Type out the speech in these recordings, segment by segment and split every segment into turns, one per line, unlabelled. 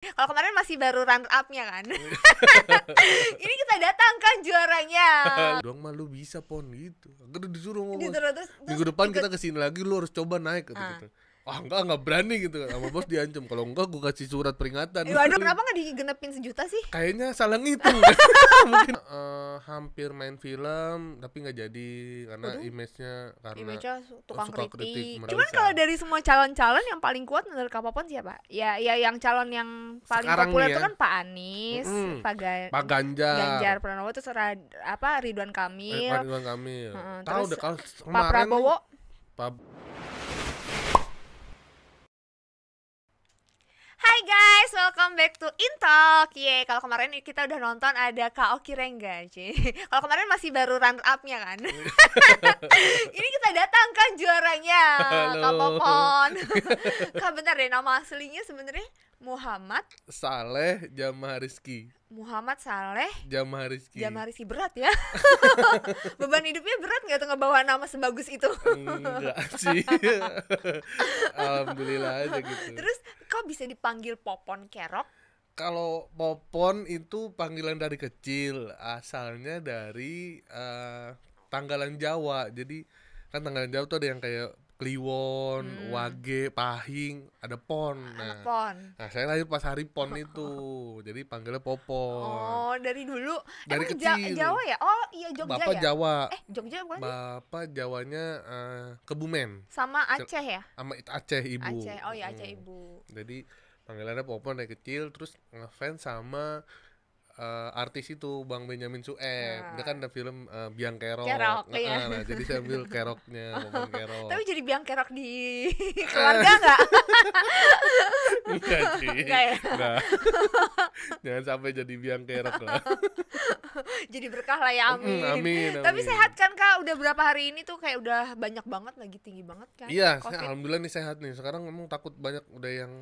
Kalau kemarin masih baru runner up-nya kan. ini kita datangkan juaranya. Doang
malu bisa pon gitu. Akhirnya disuruh ngomong. Disuruh, terus, minggu depan ikut. kita kesini lagi lu harus coba naik ah. gitu. uh ah enggak enggak berani gitu sama bos diancam kalau enggak gue kasih surat peringatan eh, waduh kenapa
nggak digenepin sejuta sih
kayaknya salah ngitung mungkin uh, hampir main film tapi nggak jadi karena Udah. image-nya karena image-nya tukang suka kritik, kritik cuman kalau
dari semua calon-calon yang paling kuat menurut Popon siapa ya ya yang calon yang paling Sekarang populer ya. itu kan Pak Anies mm -hmm. Pak, Ga Pak Ganjar Ganjar Pranowo itu Rad apa Ridwan eh, Kamil eh, Ridwan Kamil uh, -huh. tahu deh kalau Pak Prabowo Pak Hai guys, welcome back to Intalk. Ye, kalau kemarin kita udah nonton ada Kaoki Rengga, Kalau kemarin masih baru runner up kan. Ini kita datang kan juaranya, Popon Kak bentar deh nama aslinya sebenarnya Muhammad
Saleh Jamaah Rizki
Muhammad Saleh
Jamaah Rizki
Jamaah Rizki berat ya beban hidupnya berat nggak tuh ngebawa nama sebagus itu enggak
sih alhamdulillah aja gitu terus
kok bisa dipanggil Popon Kerok
kalau Popon itu panggilan dari kecil asalnya dari uh, tanggalan Jawa jadi kan tanggalan Jawa tuh ada yang kayak Kliwon, hmm. Wage, Pahing, ada Pon. Nah, pon. nah saya lahir pas hari Pon itu, jadi panggilnya Popon. Oh,
dari dulu. Dari Emang kecil. Jawa ya? Oh, iya Jogja Bapak ya. Jawa. Eh, Jogja bukan?
Bapak Jawanya uh, Kebumen. Sama Aceh ya? Sama Aceh ibu. Aceh. Oh iya Aceh hmm. ibu. Jadi panggilannya Popon dari kecil, terus ngefans sama uh, artis itu Bang Benjamin Sueb. Nah. Dia kan ada ah. film uh, Biang Kerok. Kerok nah, iya. nah, jadi saya ambil keroknya, oh, kerok. Tapi jadi
Biang Kerok di keluarga nggak?
Enggak sih. Enggak ya. Nah. Jangan sampai jadi Biang Kerok lah.
jadi berkah lah ya, amin. Mm, amin, amin. Tapi sehat kan Kak? Udah berapa hari ini tuh kayak udah banyak banget lagi tinggi banget kan? Iya, saya
alhamdulillah nih sehat nih. Sekarang memang takut banyak udah yang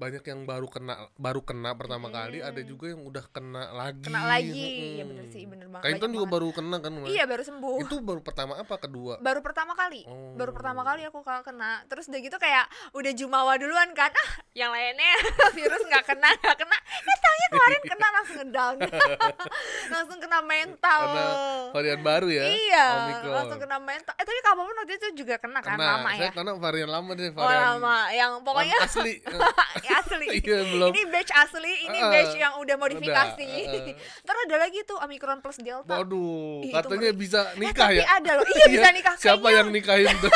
banyak yang baru kena baru kena pertama hmm. kali ada juga yang udah kena lagi kena lagi hmm.
Iya ya benar sih benar banget Kaiton kan juga
baru kena kan iya baru sembuh itu baru pertama apa kedua baru
pertama kali oh. baru pertama kali aku kena terus udah gitu kayak udah jumawa duluan kan ah yang lainnya virus nggak kena nggak
kena eh kan tahunya kemarin kena langsung down
langsung kena mental karena
varian baru ya iya langsung kena
mental eh tapi kamu pun waktu itu juga kena, kan, kena. kan lama saya ya karena
varian lama deh oh, varian oh, lama
yang pokoknya asli
asli. Iya, belum. Ini batch
asli, ini uh, batch yang udah modifikasi. Udah, uh, Terus ada lagi tuh Omicron plus Delta.
Waduh, Ih, katanya itu bisa eh, nikah eh, ya.
ada loh. Iya, bisa iya, nikah.
Siapa yang nikahin tuh?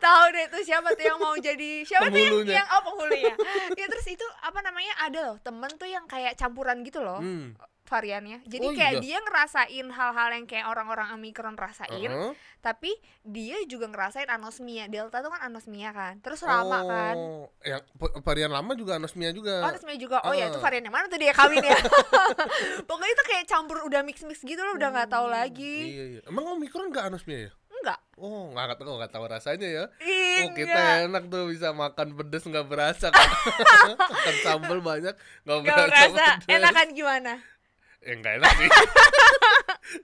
Tahu deh tuh siapa tuh yang mau jadi siapa penghulunya. tuh yang, yang oh penghulunya. ya terus itu apa namanya ada loh, temen tuh yang kayak campuran gitu loh. Hmm variannya. Jadi oh, kayak iya. dia ngerasain hal-hal yang kayak orang-orang Omicron rasain, uh -huh. tapi dia juga ngerasain anosmia. Delta tuh kan anosmia kan. Terus lama oh, kan.
ya varian lama juga anosmia juga. Oh, anosmia juga. Oh uh. ya itu varian
yang mana tuh dia kawin ya. Pokoknya itu kayak campur udah mix-mix gitu loh, udah nggak hmm, tahu lagi.
Iya, iya. Emang Omicron nggak anosmia ya? Enggak. Oh, nggak tahu nggak tahu rasanya ya. Iya. Oh, kita enak tuh bisa makan pedes nggak berasa kan. makan sambal banyak nggak berasa. berasa. Enakan gimana? ya enggak enak sih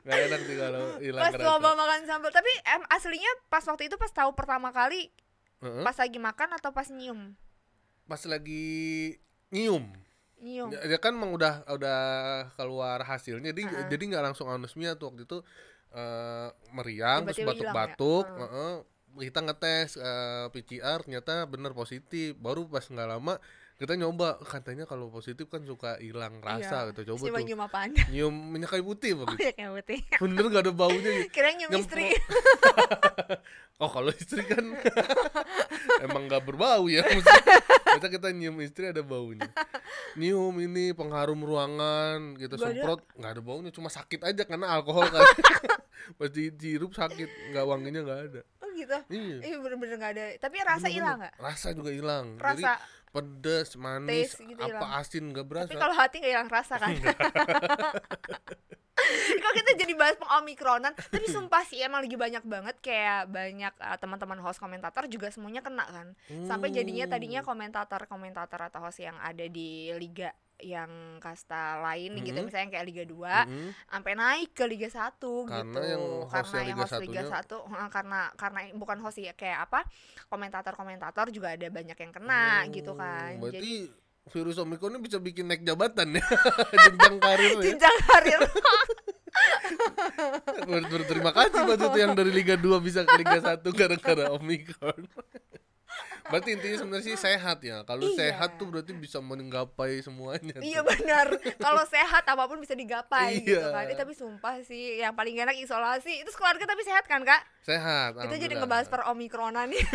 enggak enak sih kalau hilang pas kerasa.
makan sambal tapi em aslinya pas waktu itu pas tahu pertama kali uh-huh. pas lagi makan atau pas nyium
pas lagi nyium nyium ya, dia, kan emang udah udah keluar hasilnya jadi uh-huh. jadi nggak langsung anosmia tuh waktu itu uh, meriang tiba terus ya? batuk-batuk ya? uh-huh. kita ngetes uh, eh, PCR ternyata bener positif baru pas nggak lama kita nyoba katanya kalau positif kan suka hilang rasa iya. gitu coba Siapa tuh nyium apaan nyium minyak kayu putih bang oh, minyak
kayu putih bener gak ada
baunya gitu ya? kira nyium Nyempu. istri oh kalau istri kan emang gak berbau ya kita kita nyium istri ada baunya nyium ini pengharum ruangan kita gak semprot nggak ada baunya cuma sakit aja karena alkohol kan pas dihirup sakit nggak wanginya nggak ada oh gitu iya,
iya bener-bener nggak ada tapi rasa hilang nggak rasa juga hilang rasa Jadi,
pedes manis gitu apa ilang. asin nggak berasa tapi kalau hati
nggak hilang rasa kan kalau kita jadi bahas omikronan tapi sumpah sih emang lagi banyak banget kayak banyak uh, teman-teman host komentator juga semuanya kena kan hmm. sampai jadinya tadinya hmm. komentator komentator atau host yang ada di liga yang kasta lain mm -hmm. gitu misalnya kayak Liga 2 mm -hmm. sampai naik ke Liga 1 karena gitu yang karena yang host Liga 1 karena karena bukan host ya kayak apa komentator-komentator juga ada banyak yang kena hmm, gitu kan berarti jadi
virus omikron ini bisa bikin naik jabatan ya jenjang karir ya. jenjang karir
Ber berterima kasih buat itu yang dari Liga 2 bisa ke Liga 1 gara-gara
Omikron Berarti intinya sebenarnya sih sehat ya. Kalau iya. sehat tuh berarti bisa menggapai semuanya. Tuh. Iya benar.
Kalau sehat apapun bisa digapai iya. gitu kan. Eh, tapi sumpah sih yang paling enak isolasi. Itu keluarga tapi sehat kan, Kak?
Sehat. Kita jadi ngebahas
per omikronan nih.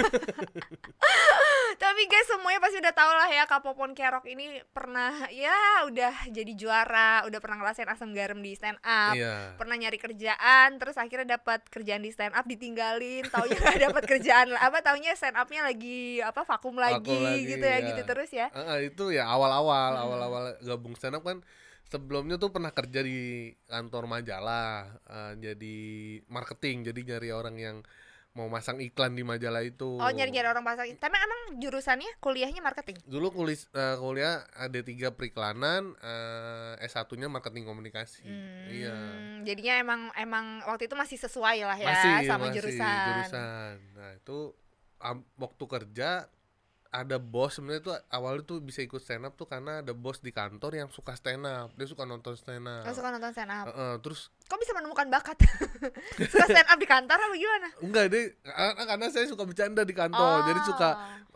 Tapi guys semuanya pasti udah tau lah ya Kapopon Kerok ini pernah ya udah jadi juara, udah pernah ngerasain asam garam di stand up, iya. pernah nyari kerjaan, terus akhirnya dapat kerjaan di stand up ditinggalin, taunya gak dapat kerjaan apa taunya stand upnya lagi apa vakum lagi, vakum lagi gitu ya, ya gitu terus ya.
Uh, itu ya awal-awal hmm. awal-awal gabung stand up kan sebelumnya tuh pernah kerja di kantor majalah uh, jadi marketing jadi nyari orang yang mau masang iklan di majalah itu. Oh, nyari-nyari
orang pasang. Tapi emang jurusannya kuliahnya marketing.
Dulu kulis uh, kuliah ada tiga periklanan, uh, s 1 marketing komunikasi. Hmm, iya.
Jadinya emang emang waktu itu masih sesuai lah ya masih, sama masih, jurusan. jurusan.
Nah, itu um, waktu kerja ada bos sebenarnya tuh awalnya tuh bisa ikut stand up tuh karena ada bos di kantor yang suka stand up dia suka nonton stand up oh, suka nonton stand up uh, uh, terus
kok bisa menemukan bakat
suka stand up
di kantor apa gimana
enggak deh karena saya suka bercanda di kantor oh. jadi suka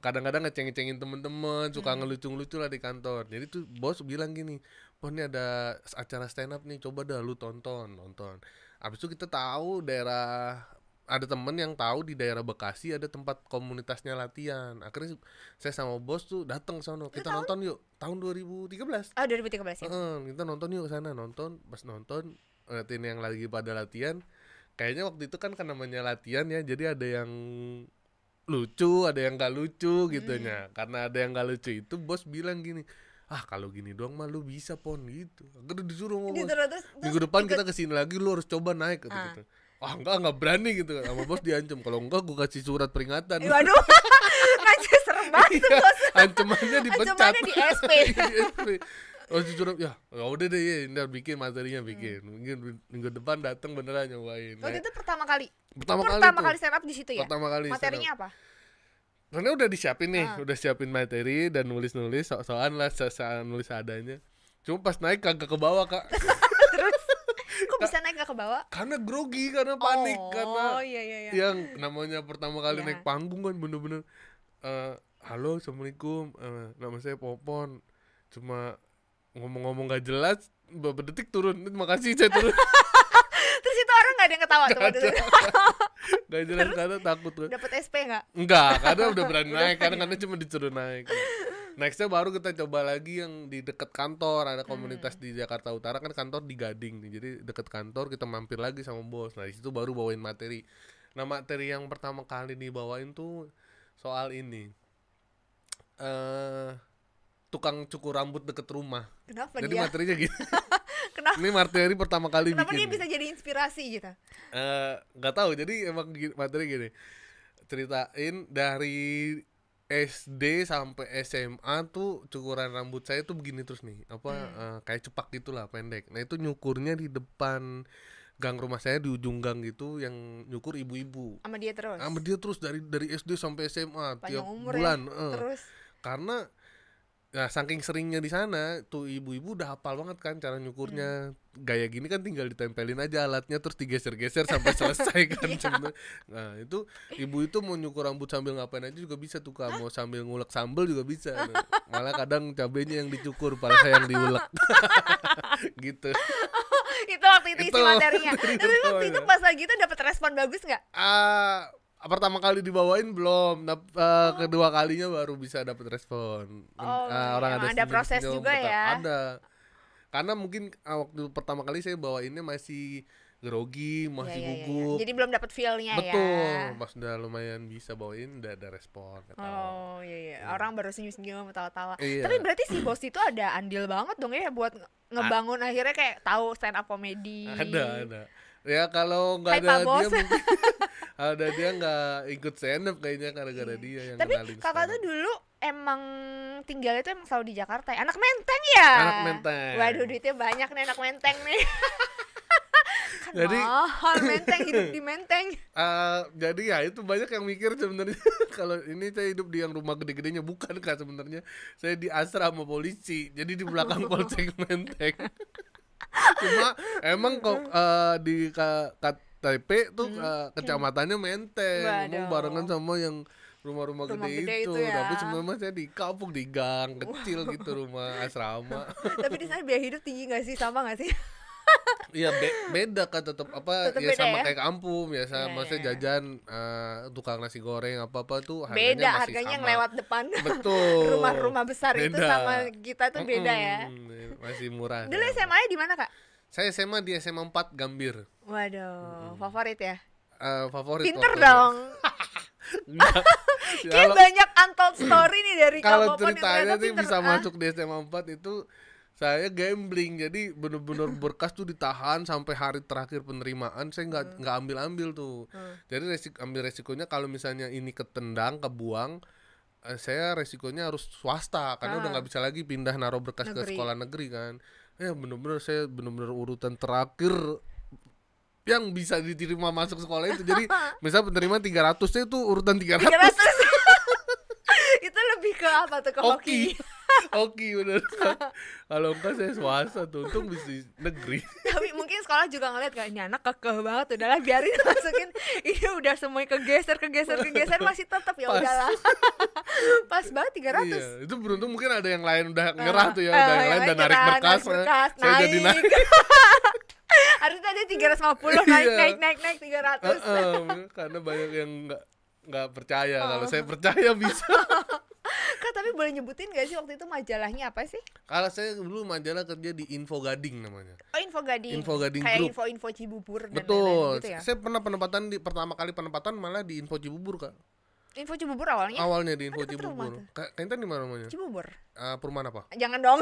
kadang-kadang ngeceng cengin temen-temen suka hmm. ngelucu-ngelucu lah di kantor jadi tuh bos bilang gini oh ini ada acara stand up nih coba dah lu tonton nonton abis itu kita tahu daerah ada temen yang tahu di daerah Bekasi ada tempat komunitasnya latihan. Akhirnya saya sama bos tuh datang ke Kita tahun? nonton yuk tahun 2013. Oh, 2013 ya. Hmm, kita nonton yuk sana nonton, pas nonton ngeliatin yang lagi pada latihan. Kayaknya waktu itu kan kan namanya latihan ya. Jadi ada yang lucu, ada yang gak lucu gitu ya. Karena ada yang gak lucu itu bos bilang gini, ah kalau gini doang mah lu bisa pon gitu akhirnya disuruh ngomong Gitu, terus, minggu depan kita kesini lagi lu harus coba naik gitu, ah. gitu ah enggak enggak berani gitu sama bos diancam kalau enggak gue kasih surat peringatan eh, waduh kasih serem banget iya, ancamannya dipecat ancamannya di SP iya, di SP Oh ya, ya udah deh ya, ntar bikin materinya bikin. Hmm. Mungkin minggu depan datang beneran nyobain. Waktu nah, itu pertama kali. Pertama, kali. Pertama kali stand up di situ ya. Pertama kali. Materinya apa? Karena udah disiapin nih, uh. udah siapin materi dan nulis-nulis, so-soan lah, so-soan nulis adanya. Cuma pas naik kagak ke bawah, Kak.
Kok bisa naik gak ke bawah?
Karena grogi, karena panik, oh, karena oh, iya, iya, iya. yang namanya pertama kali yeah. naik panggung kan bener-bener uh, halo, assalamualaikum, uh, nama saya Popon, cuma ngomong-ngomong gak jelas, beberapa detik turun, terima kasih saya turun.
Terus itu orang gak ada yang ketawa gak tuh.
gak jelas karena takut kan.
Dapat SP gak? Enggak, karena udah berani naik, karena karena cuma
disuruh naik nextnya baru kita coba lagi yang di dekat kantor ada hmm. komunitas hmm. di Jakarta Utara kan kantor di Gading nih jadi dekat kantor kita mampir lagi sama bos nah di situ baru bawain materi nah materi yang pertama kali dibawain tuh soal ini uh, tukang cukur rambut deket rumah kenapa jadi dia? materinya gitu Kenapa? Ini materi pertama kali Kenapa bikin. dia bisa
jadi inspirasi gitu?
Eh, uh, nggak tahu. Jadi emang materi gini. Ceritain dari SD sampai SMA tuh cukuran rambut saya tuh begini terus nih apa hmm. uh, kayak cepak gitulah pendek nah itu nyukurnya di depan gang rumah saya di ujung gang gitu yang nyukur ibu-ibu sama dia terus sama dia terus dari dari SD sampai SMA Banyak tiap umur ya? bulan ya? uh. terus karena Nah, saking seringnya di sana, tuh ibu-ibu udah hafal banget kan cara nyukurnya. Hmm. Gaya gini kan tinggal ditempelin aja alatnya terus digeser-geser sampai selesai kan. yeah. Iya. Nah, itu ibu itu mau nyukur rambut sambil ngapain aja juga bisa tuh Kak. Mau sambil ngulek sambel juga bisa. Nah, malah kadang cabenya yang dicukur, pada saya yang diulek. gitu
oh, itu waktu itu, itu isi materinya. Tapi waktu itu iya. pas lagi itu dapat respon bagus nggak? Uh,
pertama kali dibawain belum Dap, uh, kedua kalinya baru bisa dapat respon oh, uh, orang ada, ada proses juga ya ada karena mungkin uh, waktu pertama kali saya bawainnya masih grogi masih yeah, iya, iya, gugup yeah, yeah. jadi belum dapat feelnya ya betul pas udah lumayan bisa bawain udah ada respon
oh iya iya yeah. orang baru senyum senyum ketawa-tawa iya. tapi berarti si bos itu ada andil banget dong ya buat ngebangun A akhirnya kayak tahu stand up comedy ada
ada ya kalau nggak ada dia mungkin ada dia nggak ikut stand up kayaknya gara-gara iya. dia yang tapi kakak
tuh dulu emang tinggal itu emang selalu di Jakarta ya? anak menteng ya anak menteng waduh duitnya banyak nih anak menteng nih
kan jadi
mahal menteng hidup di menteng
uh, jadi ya itu banyak yang mikir sebenarnya kalau ini saya hidup di yang rumah gede-gedenya bukan kak sebenarnya saya di asrama polisi jadi di belakang polsek menteng cuma emang kok uh, di ka, ka, Taipei tuh hmm. uh, kecamatannya Menteng, ngomong barengan sama yang rumah-rumah gede, gede itu, itu ya. tapi sebenarnya saya di kampung di gang kecil wow. gitu rumah asrama.
tapi di sana biaya hidup tinggi nggak sih sama nggak sih?
Iya be beda kan tetap apa tetep ya sama ya? kayak kampung ya ya, yeah, ya. jajan uh, tukang nasi goreng apa apa tuh harganya beda masih harganya sama. yang lewat
depan betul rumah-rumah besar beda. itu sama kita tuh beda mm -hmm.
ya masih murah dulu kan. SMA nya di mana kak saya SMA di SMA 4 Gambir.
Waduh, hmm. favorit ya?
Uh, favorit. Pinter dong. Kayak banyak
untold story nih dari kalau ceritanya sih bisa ah. masuk
di SMA 4 itu saya gambling jadi bener-bener berkas tuh ditahan sampai hari terakhir penerimaan saya nggak hmm. nggak hmm. ambil ambil tuh hmm. jadi resik ambil resikonya kalau misalnya ini ketendang kebuang eh, saya resikonya harus swasta karena ah. udah nggak bisa lagi pindah naruh berkas negeri. ke sekolah negeri kan ya bener-bener saya bener-bener urutan terakhir yang bisa diterima masuk sekolah itu jadi misal penerima 300 itu urutan 300, 300.
itu lebih ke apa tuh ke hoki, hoki.
Oke bener Kalau enggak saya swasta tuh Untung bisa negeri
Tapi mungkin sekolah juga ngeliat kayak Ini anak kekeh banget Udah Udahlah biarin masukin Ini iya, udah semuanya kegeser Kegeser kegeser Masih tetap ya udahlah Pas banget 300 iya,
Itu beruntung mungkin ada yang lain Udah nah, ngerah tuh ya Udah eh, uh, yang lain udah narik berkas, eh, berkas Saya naik. jadi naik
Harusnya tadi 350 iya. naik, naik naik naik naik 300 uh, uh,
Karena banyak yang enggak nggak percaya oh. kalau saya percaya bisa
Kak tapi boleh nyebutin gak sih waktu itu majalahnya apa sih?
Kalau saya dulu majalah kerja di Info Gading namanya.
Oh Info Gading. Info Gading Kayak Group. info-info Cibubur dan Betul. Lain -lain gitu ya? Saya
pernah penempatan di pertama kali penempatan malah di Info Cibubur kak.
Info Cibubur awalnya? Awalnya
di kan Info Cibubur. Kaintan di mana namanya? Cibubur. Uh, perumahan apa?
Jangan dong.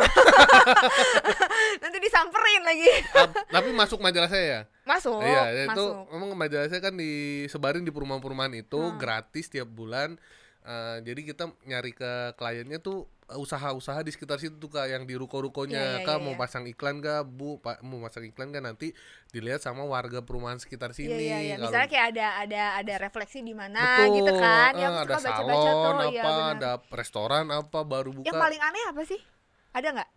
Nanti disamperin lagi.
Uh, tapi masuk majalah saya ya? Masuk. Iya, itu memang majalah saya kan disebarin di perumahan-perumahan itu hmm. gratis tiap bulan uh, jadi kita nyari ke kliennya tuh eh, usaha-usaha di sekitar situ tuh kak yang di ruko-rukonya yeah, yeah, kak yeah, iya. mau pasang iklan gak bu pak mau pasang iklan gak nanti dilihat sama warga perumahan sekitar iya, sini yeah, yeah, yeah. Kalo... misalnya
kayak ada ada ada refleksi di mana gitu kan yang uh, ada baca -baca salon tuh, iya, apa ya, ada
restoran apa baru buka yang paling
aneh apa sih ada nggak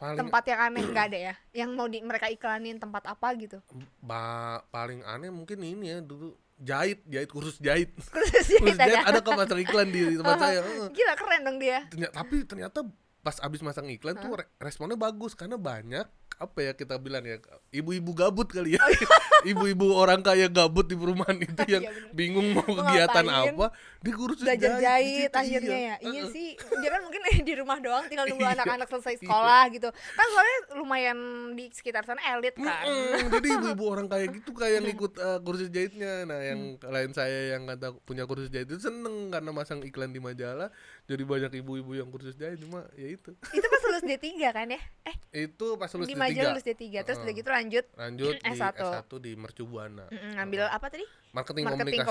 paling... tempat yang aneh nggak ada ya yang mau di mereka iklanin tempat apa gitu
ba paling aneh mungkin ini ya dulu jahit, jahit kursus jahit. Kursus jahit, kursus jahit ada, kok masang iklan di tempat saya. Oh,
gila keren dong dia. Ternyata,
tapi ternyata pas abis masang iklan tuh responnya bagus karena banyak apa ya kita bilang ya ibu-ibu gabut kali ya. Oh, iya. ibu-ibu orang kaya gabut di perumahan itu iya, yang iya bingung mau kegiatan apa dia kursus jahit, jahit, jahit gitu, akhirnya iya. ya iya
sih dia kan mungkin di rumah doang tinggal nunggu iya. anak-anak selesai iya. sekolah gitu kan soalnya lumayan di sekitar sana elit kan mm jadi ibu-ibu
orang kaya gitu kayak ikut uh, kursus jahitnya nah yang hmm. lain saya yang kata punya kursus jahit itu seneng karena masang iklan di majalah jadi banyak ibu-ibu yang kursus jahit cuma ya itu
itu pas lulus D3 kan ya
eh itu pas lulus D3 di majalah lulus D3 terus udah gitu
lanjut lanjut S1. S1
di Mercu Buana.
Mm, ngambil apa tadi? Marketing, Marketing komunikasi.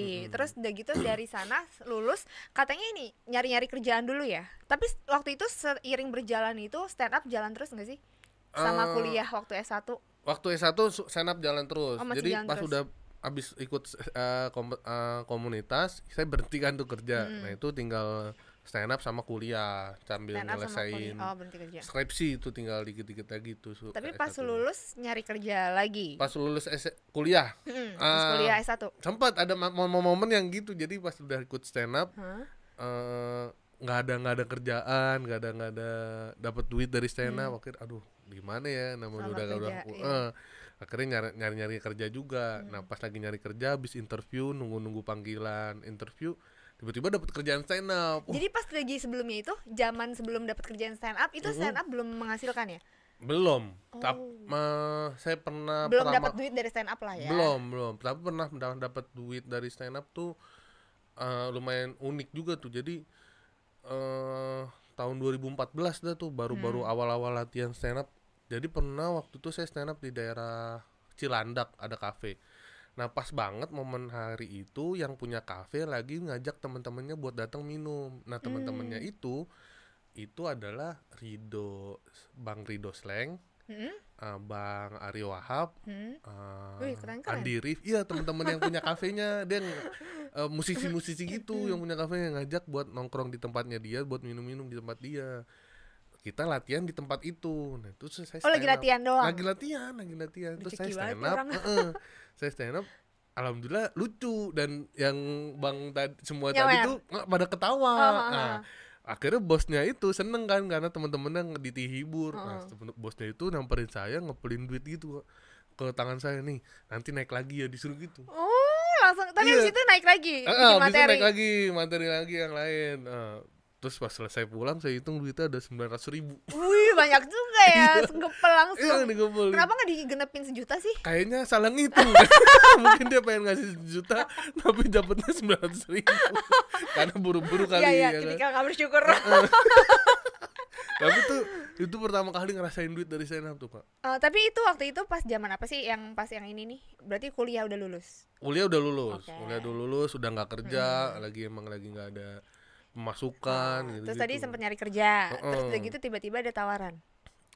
komunikasi. Mm. Terus udah gitu dari sana lulus, katanya ini nyari-nyari kerjaan dulu ya. Tapi waktu itu seiring berjalan itu stand up jalan terus nggak sih?
Sama uh, kuliah waktu S1. Waktu S1 stand up jalan terus. Oh, Jadi jalan pas terus. udah abis ikut uh, kom uh, komunitas, saya berhenti kan tuh kerja. Mm. Nah, itu tinggal stand up sama kuliah sambil nyelesain oh, skripsi itu tinggal dikit-dikit lagi tuh tapi S1. pas
lulus nyari kerja lagi pas
lulus S kuliah hmm, uh, pas ah, kuliah S1 sempat ada momen-momen yang gitu jadi pas udah ikut stand up huh? uh, eh, nggak ada nggak ada kerjaan nggak ada nggak ada dapat duit dari stand up hmm. akhirnya aduh gimana ya namanya udah kerja, udah eh, iya. uh, akhirnya nyari nyari, nyari kerja juga hmm. nah pas lagi nyari kerja habis interview nunggu nunggu panggilan interview tiba-tiba dapat kerjaan stand up. Jadi
pas lagi sebelumnya itu, zaman sebelum dapat kerjaan stand up itu mm-hmm. stand up belum menghasilkan ya?
Belum. Oh. Tapi uh, saya pernah belum dapat duit dari stand up lah ya. Belum, belum. Tapi pernah dapat duit dari stand up tuh uh, lumayan unik juga tuh. Jadi uh, tahun 2014 dah tuh baru-baru hmm. awal-awal latihan stand up. Jadi pernah waktu itu saya stand up di daerah Cilandak ada kafe. Nah pas banget momen hari itu yang punya kafe lagi ngajak temen-temennya buat datang minum. Nah hmm. temen-temennya itu itu adalah Rido, Bang Rido Sleng, hmm? uh, Bang Ario Wahab, hmm? uh, Wih, keren, keren. Andi Rif, iya teman-teman yang punya kafenya, dia uh, musisi-musisi gitu yang punya kafenya ngajak buat nongkrong di tempatnya dia, buat minum-minum di tempat dia. Kita latihan di tempat itu. Nah, terus saya Oh, lagi latihan doang. Lagi latihan, lagi latihan. Terus saya stand up saya stand up alhamdulillah lucu dan yang bang tadi semua Nyawer. tadi tuh pada ketawa oh, oh, oh. Nah, akhirnya bosnya itu seneng kan karena teman-temannya dihibur oh, oh. nah bosnya itu nyamperin saya ngepelin duit gitu ke tangan saya nih nanti naik lagi ya disuruh gitu
oh langsung tapi iya. situ itu naik lagi uh, bikin materi naik lagi
materi lagi yang lain uh, terus pas selesai pulang saya hitung duitnya ada sembilan ratus ribu
wih banyak juga ya iya. gempel langsung iya, kenapa nggak digenepin sejuta sih
kayaknya salah ngitung mungkin dia pengen ngasih sejuta tapi dapetnya sembilan ratus ribu karena buru-buru kali iya, iya, ya kan? ketika kan? bersyukur tapi tuh itu pertama kali ngerasain duit dari saya tuh pak
uh, tapi itu waktu itu pas zaman apa sih yang pas yang ini nih berarti kuliah udah lulus
kuliah udah lulus okay. kuliah udah lulus udah nggak kerja hmm. lagi emang lagi nggak ada pemasukan oh, gitu, terus gitu. tadi sempat nyari kerja uh-uh. terus udah gitu
tiba-tiba ada tawaran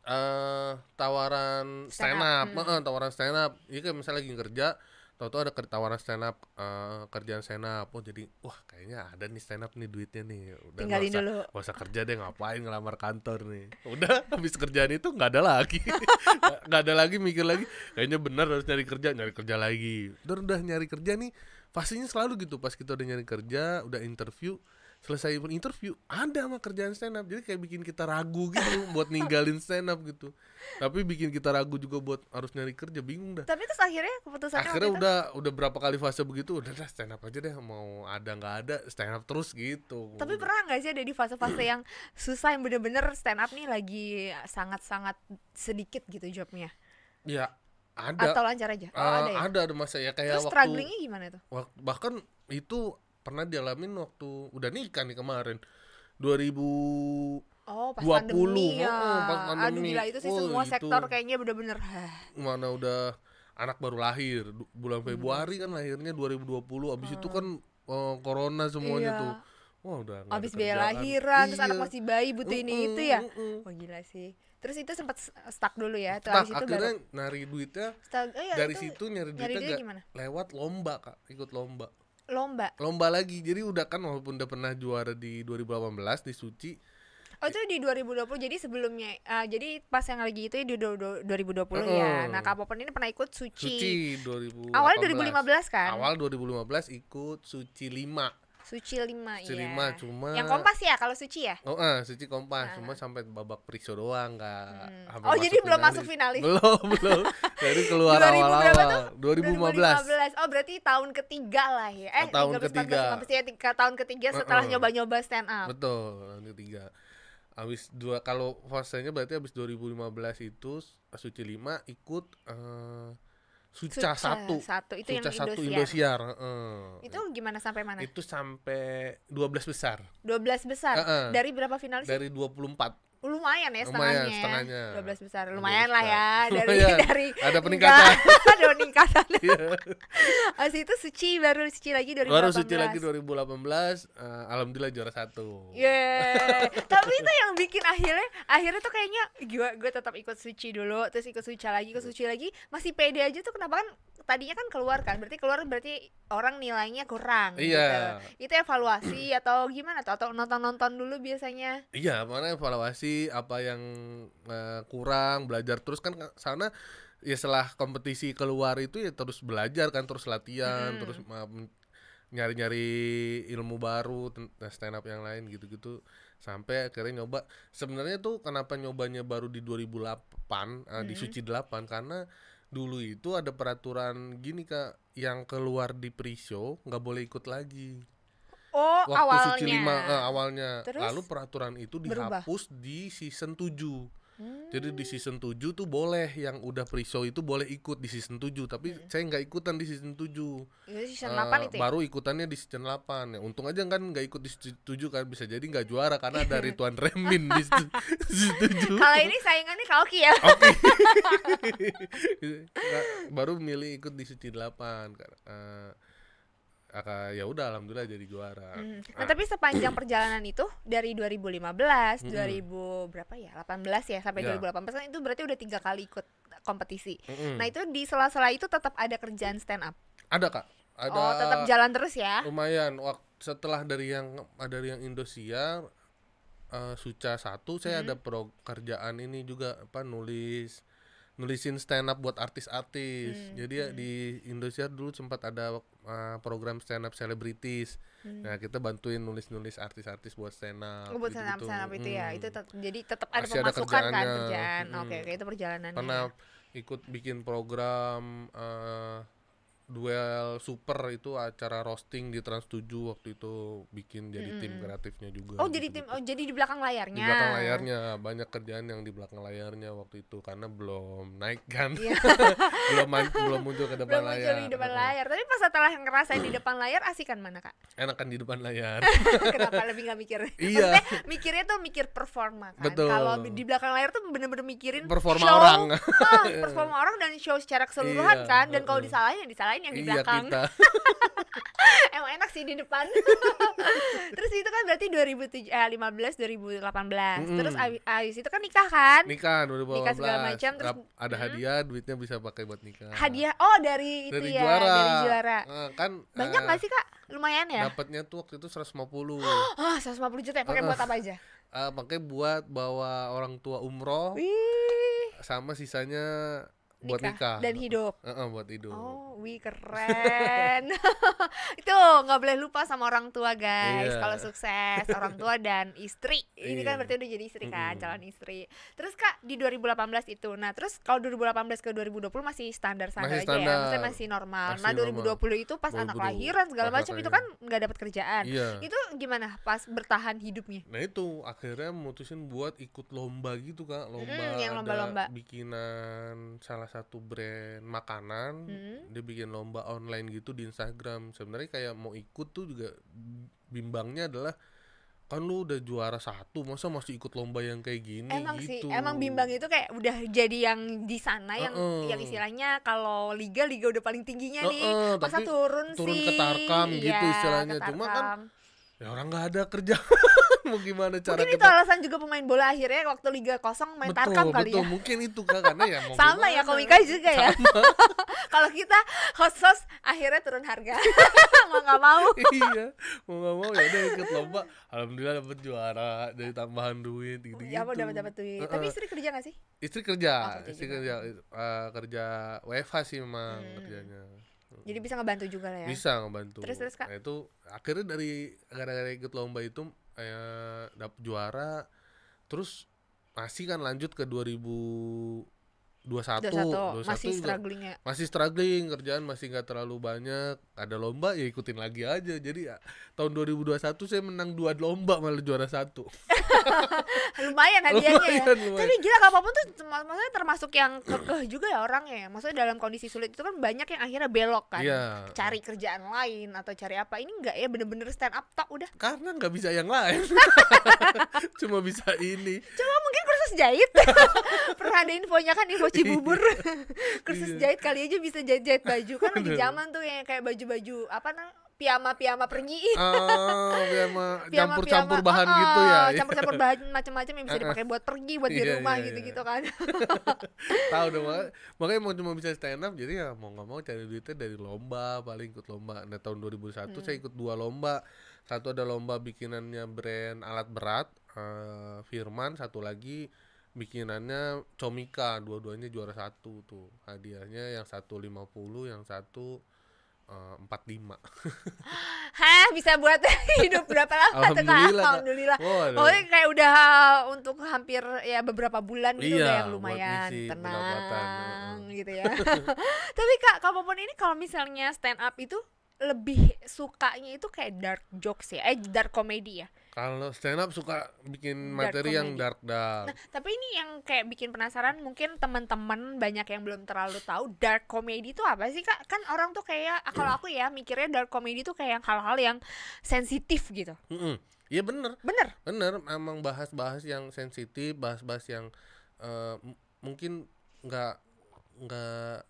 uh, eh, tawaran stand, stand up, Hmm. tawaran stand up ya kayak misalnya lagi kerja tau tau ada tawaran stand up uh, eh, kerjaan stand up oh jadi wah kayaknya ada nih stand up nih duitnya nih udah tinggalin gak usah, dulu gak usah kerja deh ngapain ngelamar kantor nih udah habis kerjaan itu nggak ada lagi nggak ada lagi mikir lagi kayaknya benar harus nyari kerja nyari kerja lagi udah udah nyari kerja nih pastinya selalu gitu pas kita udah nyari kerja udah interview selesai interview ada mah kerjaan stand up jadi kayak bikin kita ragu gitu buat ninggalin stand up gitu tapi bikin kita ragu juga buat harus nyari kerja bingung dah
tapi terus akhirnya keputusannya akhirnya udah
itu? udah berapa kali fase begitu udah dah stand up aja deh mau ada nggak ada stand up terus gitu tapi
pernah nggak sih ada di fase-fase yang susah yang bener-bener stand up nih lagi sangat-sangat sedikit gitu jobnya
ya ada atau lancar aja oh, ah, ada ya? ada ada masa ya kayak Terus waktu strugglingnya gimana tuh bahkan itu pernah dialamin waktu udah nikah nih kemarin 2000 Oh, pas 20. pandemi ya. Oh, pas pandemi. Aduh gila itu sih oh, semua itu. sektor
kayaknya bener-bener.
Mana udah anak baru lahir bulan hmm. Februari kan hmm. kan lahirnya 2020. Abis hmm. itu kan uh, eh, corona semuanya iya. tuh. Wah, udah Abis biaya lahiran, iya. terus anak masih bayi butuh uh, ini uh, itu ya. Mm
-mm. Wah, gila sih. Terus itu sempat stuck dulu ya. Terus abis itu akhirnya baru... nari duitnya. Stuck, eh, ya, dari itu, situ nyari duitnya, nyari duitnya gak gimana?
lewat lomba, Kak. Ikut lomba lomba lomba lagi jadi udah kan walaupun udah pernah juara di 2018 di Suci
Oh itu di 2020 jadi sebelumnya uh, jadi pas yang lagi itu ya di 2020 uh, ya. Nah kapopen ini pernah ikut Suci.
Suci 2018. lima 2015 kan? Awal 2015 ikut Suci 5.
Suci lima, Suci iya. lima
cuma Yang Kompas
ya kalau Suci ya? Oh,
uh, Suci Kompas, nah. cuma ah. sampai babak periksa doang Gak Hmm. Oh, jadi belum masuk finalis. Belum, belum. Jadi keluar awal-awal lima belas
Oh, berarti tahun ketiga lah ya. Eh, oh, tahun ketiga. ya, tahun ketiga setelah nyoba-nyoba stand up.
Betul, tahun ketiga. Abis dua kalau fasenya berarti habis 2015 itu Suci Lima ikut uh, Suca, Suca satu. Satu itu Suca yang satu Indosiar. Indosiar. Uh, itu
gimana sampai mana?
Itu sampai 12 besar.
12 besar. Uh, uh. Dari berapa finalis? Dari
24
lumayan ya setengahnya. Lumayan, setengahnya. 12 besar. Lumayan, lah ya dari lumayan. dari ada peningkatan.
ada peningkatan.
Habis iya. itu suci baru suci lagi 2018. Baru suci lagi
2018 uh, eh, alhamdulillah juara satu.
Yeah. Tapi itu yang bikin akhirnya akhirnya tuh kayaknya gue gue tetap ikut suci dulu, terus ikut suci lagi, ikut suci lagi, masih pede aja tuh kenapa kan tadinya kan keluar kan berarti keluar berarti orang nilainya kurang iya. gitu. Itu evaluasi atau gimana atau nonton-nonton dulu biasanya?
Iya, mana evaluasi apa yang uh, kurang belajar terus kan sana ya setelah kompetisi keluar itu ya terus belajar kan terus latihan hmm. terus nyari-nyari ilmu baru eh, stand up yang lain gitu-gitu sampai akhirnya nyoba sebenarnya tuh kenapa nyobanya baru di 2008 hmm. uh, di suci 8 karena dulu itu ada peraturan gini kak yang keluar di pre-show nggak boleh ikut lagi Oh, waktu awalnya. suci lima eh, awalnya. Terus? Lalu peraturan itu dihapus berubah? di season 7. Hmm. Jadi di season 7 tuh boleh yang udah pre-show itu boleh ikut di season 7 tapi hmm. saya nggak ikutan di season 7. Ya, season uh, eh, 8 itu ya? Baru ikutannya di season 8. Ya, untung aja kan nggak ikut di season 7 kan bisa jadi nggak juara karena dari Tuan Remin di season
7. Kalau ini saingannya Kalki ya. Oke. Okay.
nah, baru milih ikut di season 8 karena uh, akan ya udah alhamdulillah jadi juara. Hmm. Nah, ah. tapi
sepanjang perjalanan itu dari 2015, mm -hmm. 2000 berapa ya? 18 ya sampai yeah. Iya. 2018 kan itu berarti udah tiga kali ikut kompetisi. -hmm. Nah, itu di sela-sela itu tetap ada kerjaan stand up.
Ada, Kak. Ada Oh, tetap jalan terus ya? Lumayan. Waktu setelah dari yang dari yang Indosiar uh, Suca satu saya -hmm. ada pro kerjaan ini juga apa nulis nulisin stand up buat artis-artis. Hmm. Jadi ya, hmm. di Indonesia dulu sempat ada uh, program stand up celebrities. Hmm. Nah, kita bantuin nulis-nulis artis-artis buat stand up. Oh, buat stand up, stand up itu hmm. ya. Itu
hmm. tet jadi tetap ada Masih pemasukan ada kan kerjaan. Hmm. Oke, okay, okay, itu perjalanannya. Pernah
ikut bikin program uh, duel super itu acara roasting di Trans 7 waktu itu bikin jadi hmm. tim kreatifnya juga. Oh, jadi
gitu tim oh gitu. jadi di belakang layarnya. Di belakang layarnya
banyak kerjaan yang di belakang layarnya waktu itu karena belum naik kan. Iya. belum belum muncul ke depan belum layar. Belum muncul di depan uh.
layar. Tapi pas setelah ngerasain di depan layar asikan mana, Kak?
Enakan di depan layar.
Kenapa lebih gak mikir? Iya. mikirnya tuh mikir performa kan. Betul. Kalau di belakang layar tuh bener-bener mikirin performa show, orang. oh, performa orang dan show secara keseluruhan iya, kan dan kalau disalahin ya disalahin lain yang di iya, belakang. Kita. Emang enak sih di depan. Terus itu kan berarti 2015 2018. Mm. Terus abis, itu kan nikah kan? Nikah
2018. Nikah segala macam terus ada hadiah, hmm. duitnya bisa pakai buat nikah. Hadiah
oh dari itu dari ya, juara. dari juara. Uh,
kan banyak eh, nggak gak sih,
Kak? Lumayan ya?
Dapatnya tuh waktu itu 150. oh,
150 juta ya pakai uh, buat eh, apa aja?
Uh, pakai buat bawa orang tua umroh. Wih. Sama sisanya
buat nikah, dan hidup.
Uh, uh, buat hidup. Oh,
wih keren. itu nggak boleh lupa sama orang tua guys. Yeah. Kalau sukses orang tua dan istri, ini yeah. kan iya. berarti udah jadi istri kan, mm. calon istri. Terus Kak di 2018 itu. Nah, terus kalau 2018 ke 2020 masih standar-standar aja ya? standar. ya, maksudnya masih normal. Masih nah, 2020 normal. itu pas Baru anak lahiran segala macam itu kan nggak dapat kerjaan. Yeah. Itu gimana pas bertahan hidupnya?
Nah, itu akhirnya mutusin buat ikut lomba gitu Kak, lomba mm, yang lomba-lomba bikinan salah satu brand makanan hmm? dia bikin lomba online gitu di Instagram sebenarnya kayak mau ikut tuh juga bimbangnya adalah kan lu udah juara satu masa masih ikut lomba yang kayak gini emang gitu. sih emang bimbang
itu kayak udah jadi yang di sana yang uh -uh. yang istilahnya kalau liga liga udah paling tingginya uh -uh, nih masa turun, turun sih turun ke tarkam gitu ya, istilahnya cuma kan
ya orang nggak ada kerja mau gimana cara mungkin itu alasan
juga pemain bola akhirnya waktu liga kosong main betul, tarkam kali betul. ya
mungkin itu kak karena ya mau sama
ya komika juga ya kalau kita host host akhirnya turun harga
mau nggak mau iya mau nggak mau ya udah ikut lomba alhamdulillah dapat juara dari tambahan duit gitu gitu ya mau dapat dapat duit uh, tapi istri kerja nggak sih istri kerja oh, istri kerja uh, kerja WFH sih memang hmm. kerjanya jadi
bisa ngebantu juga lah ya. Bisa
ngebantu. Terus terus Kak. Nah, itu akhirnya dari gara-gara ikut lomba itu eh dapat juara terus masih kan lanjut ke 2000 dua satu masih struggling ya masih struggling kerjaan masih nggak terlalu banyak ada lomba ya ikutin lagi aja jadi ya, tahun 2021 saya menang dua lomba malah juara satu
lumayan hadiahnya ya tapi gila apapun tuh maksudnya termasuk yang kekeh juga ya orangnya ya. maksudnya dalam kondisi sulit itu kan banyak yang akhirnya belok kan Ya. cari kerjaan lain atau cari apa ini nggak ya bener-bener stand up tak udah karena
nggak bisa yang lain cuma bisa ini
cuma mungkin proses jahit pernah ada infonya kan info Cibubur iya. kursus iya. jahit kali aja bisa jahit-jahit baju kan lagi zaman tuh yang kayak baju-baju apa nang piyama-piyama pergi.
Oh, piyama ah, gitu ya. ah, campur-campur bahan oh, gitu ya. Campur-campur bahan
macam-macam yang bisa eh, eh. dipakai buat pergi, buat di iya, rumah iya, gitu-gitu kan.
Tahu dong, makanya mau cuma bisa stand up jadi ya mau nggak mau cari duitnya dari lomba, paling ikut lomba. Nah, tahun 2001 hmm. saya ikut dua lomba. Satu ada lomba bikinannya brand alat berat, uh, Firman, satu lagi bikinannya comika dua-duanya juara satu tuh hadiahnya yang satu lima puluh yang satu eh, empat lima
Hah bisa buat hidup berapa lama Alhamdulillah Alhamdulillah oh, oh kayak udah untuk hampir ya beberapa bulan gitu iya, udah yang lumayan tenang gitu ya Tapi kak kapanpun ini kalau misalnya stand up itu lebih sukanya itu kayak dark jokes ya eh dark komedi ya
kalau stand up suka bikin dark materi comedy. yang dark dark. Nah,
tapi ini yang kayak bikin penasaran mungkin teman-teman banyak yang belum terlalu tahu dark comedy itu apa sih kak? Kan orang tuh kayak mm. kalau aku ya mikirnya dark comedy itu kayak yang hal-hal yang sensitif gitu. Iya
mm -mm. bener. Bener. Bener. Emang bahas-bahas yang sensitif, bahas-bahas yang uh, mungkin nggak nggak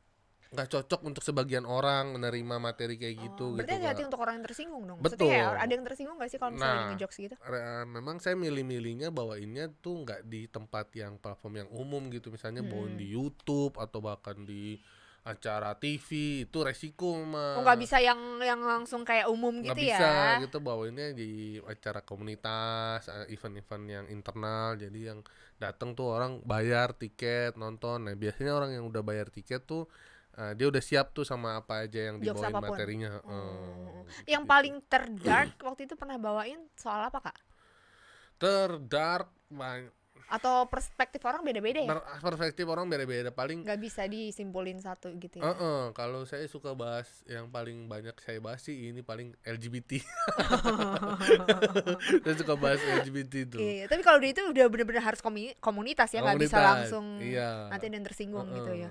nggak cocok untuk sebagian orang menerima materi kayak gitu oh, gitu. Berarti hati untuk
orang yang tersinggung dong. Ya, Betul. ya, ada yang tersinggung gak sih kalau misalnya nah, jokes gitu?
Eh, memang saya milih-milihnya ini tuh nggak di tempat yang platform yang umum gitu, misalnya hmm. bawain di hmm. YouTube atau bahkan di acara TV itu resiko mah. Oh, nggak bisa
yang yang langsung kayak umum gitu gak ya. bisa
gitu ini di acara komunitas, eh, event-event yang internal jadi yang datang tuh orang bayar tiket nonton. Nah, biasanya orang yang udah bayar tiket tuh Uh, dia udah siap tuh sama apa aja yang Jokes dibawain apapun. materinya. Hmm. Hmm. Yang
gitu. paling terdark waktu itu pernah bawain soal apa kak?
Terdark
atau perspektif orang beda-beda ya?
Perspektif orang beda-beda paling.
Gak bisa disimpulin satu gitu. Ya? Uh
-uh. Kalau saya suka bahas yang paling banyak saya bahas sih ini paling LGBT. saya suka bahas LGBT itu. Iya,
tapi kalau dia itu udah bener-bener harus komunitas ya nggak bisa langsung iya. nanti dan tersinggung uh -uh. gitu ya.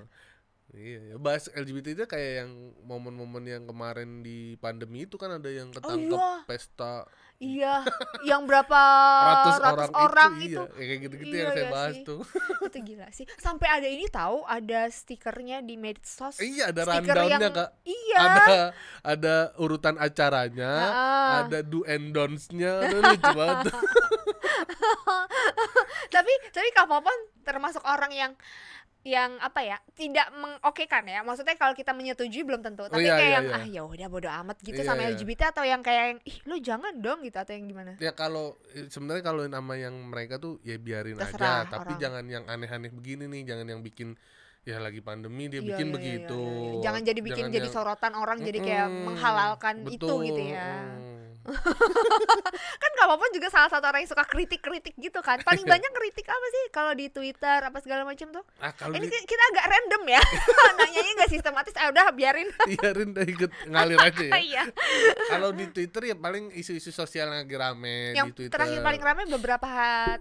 Iya, ya, bahas LGBT itu kayak yang momen-momen yang kemarin di pandemi itu kan ada yang oh, ketangkep oh, iya. pesta.
Iya, yang berapa ratus, ratus orang, orang iya. itu. itu. Iya, ya,
kayak gitu-gitu iya, yang saya bahas sih. tuh.
itu gila sih. Sampai ada ini tahu ada stikernya di medsos. Iya, ada rundownnya Kak. Iya. Ada
ada urutan acaranya, nah, ada do and don'ts-nya. lucu banget.
tapi tapi kapan termasuk orang yang yang apa ya tidak mengokekan ya maksudnya kalau kita menyetujui belum tentu oh tapi oh, iya, kayak iya, yang iya. ah ya udah bodo amat gitu iya, sama iya. LGBT atau yang kayak yang ih lu jangan dong gitu atau yang gimana ya
kalau ya sebenarnya kalau nama yang mereka tuh ya biarin Terserah aja tapi orang. jangan yang aneh-aneh begini nih jangan yang bikin ya lagi pandemi dia iya, bikin iya, iya begitu iya, iya, iya. jangan jadi bikin jangan jadi yang,
sorotan orang mm, jadi kayak menghalalkan betul, itu gitu ya mm kan gak apa-apa juga salah satu orang yang suka kritik-kritik gitu kan paling iya. banyak kritik apa sih kalau di Twitter apa segala macam tuh ah, kalau ini di... kita agak random ya nanyanya gak sistematis ah udah biarin biarin
ikut ngalir aja ya iya. kalau di Twitter ya paling isu-isu sosial yang lagi rame yang di Twitter terakhir paling
rame beberapa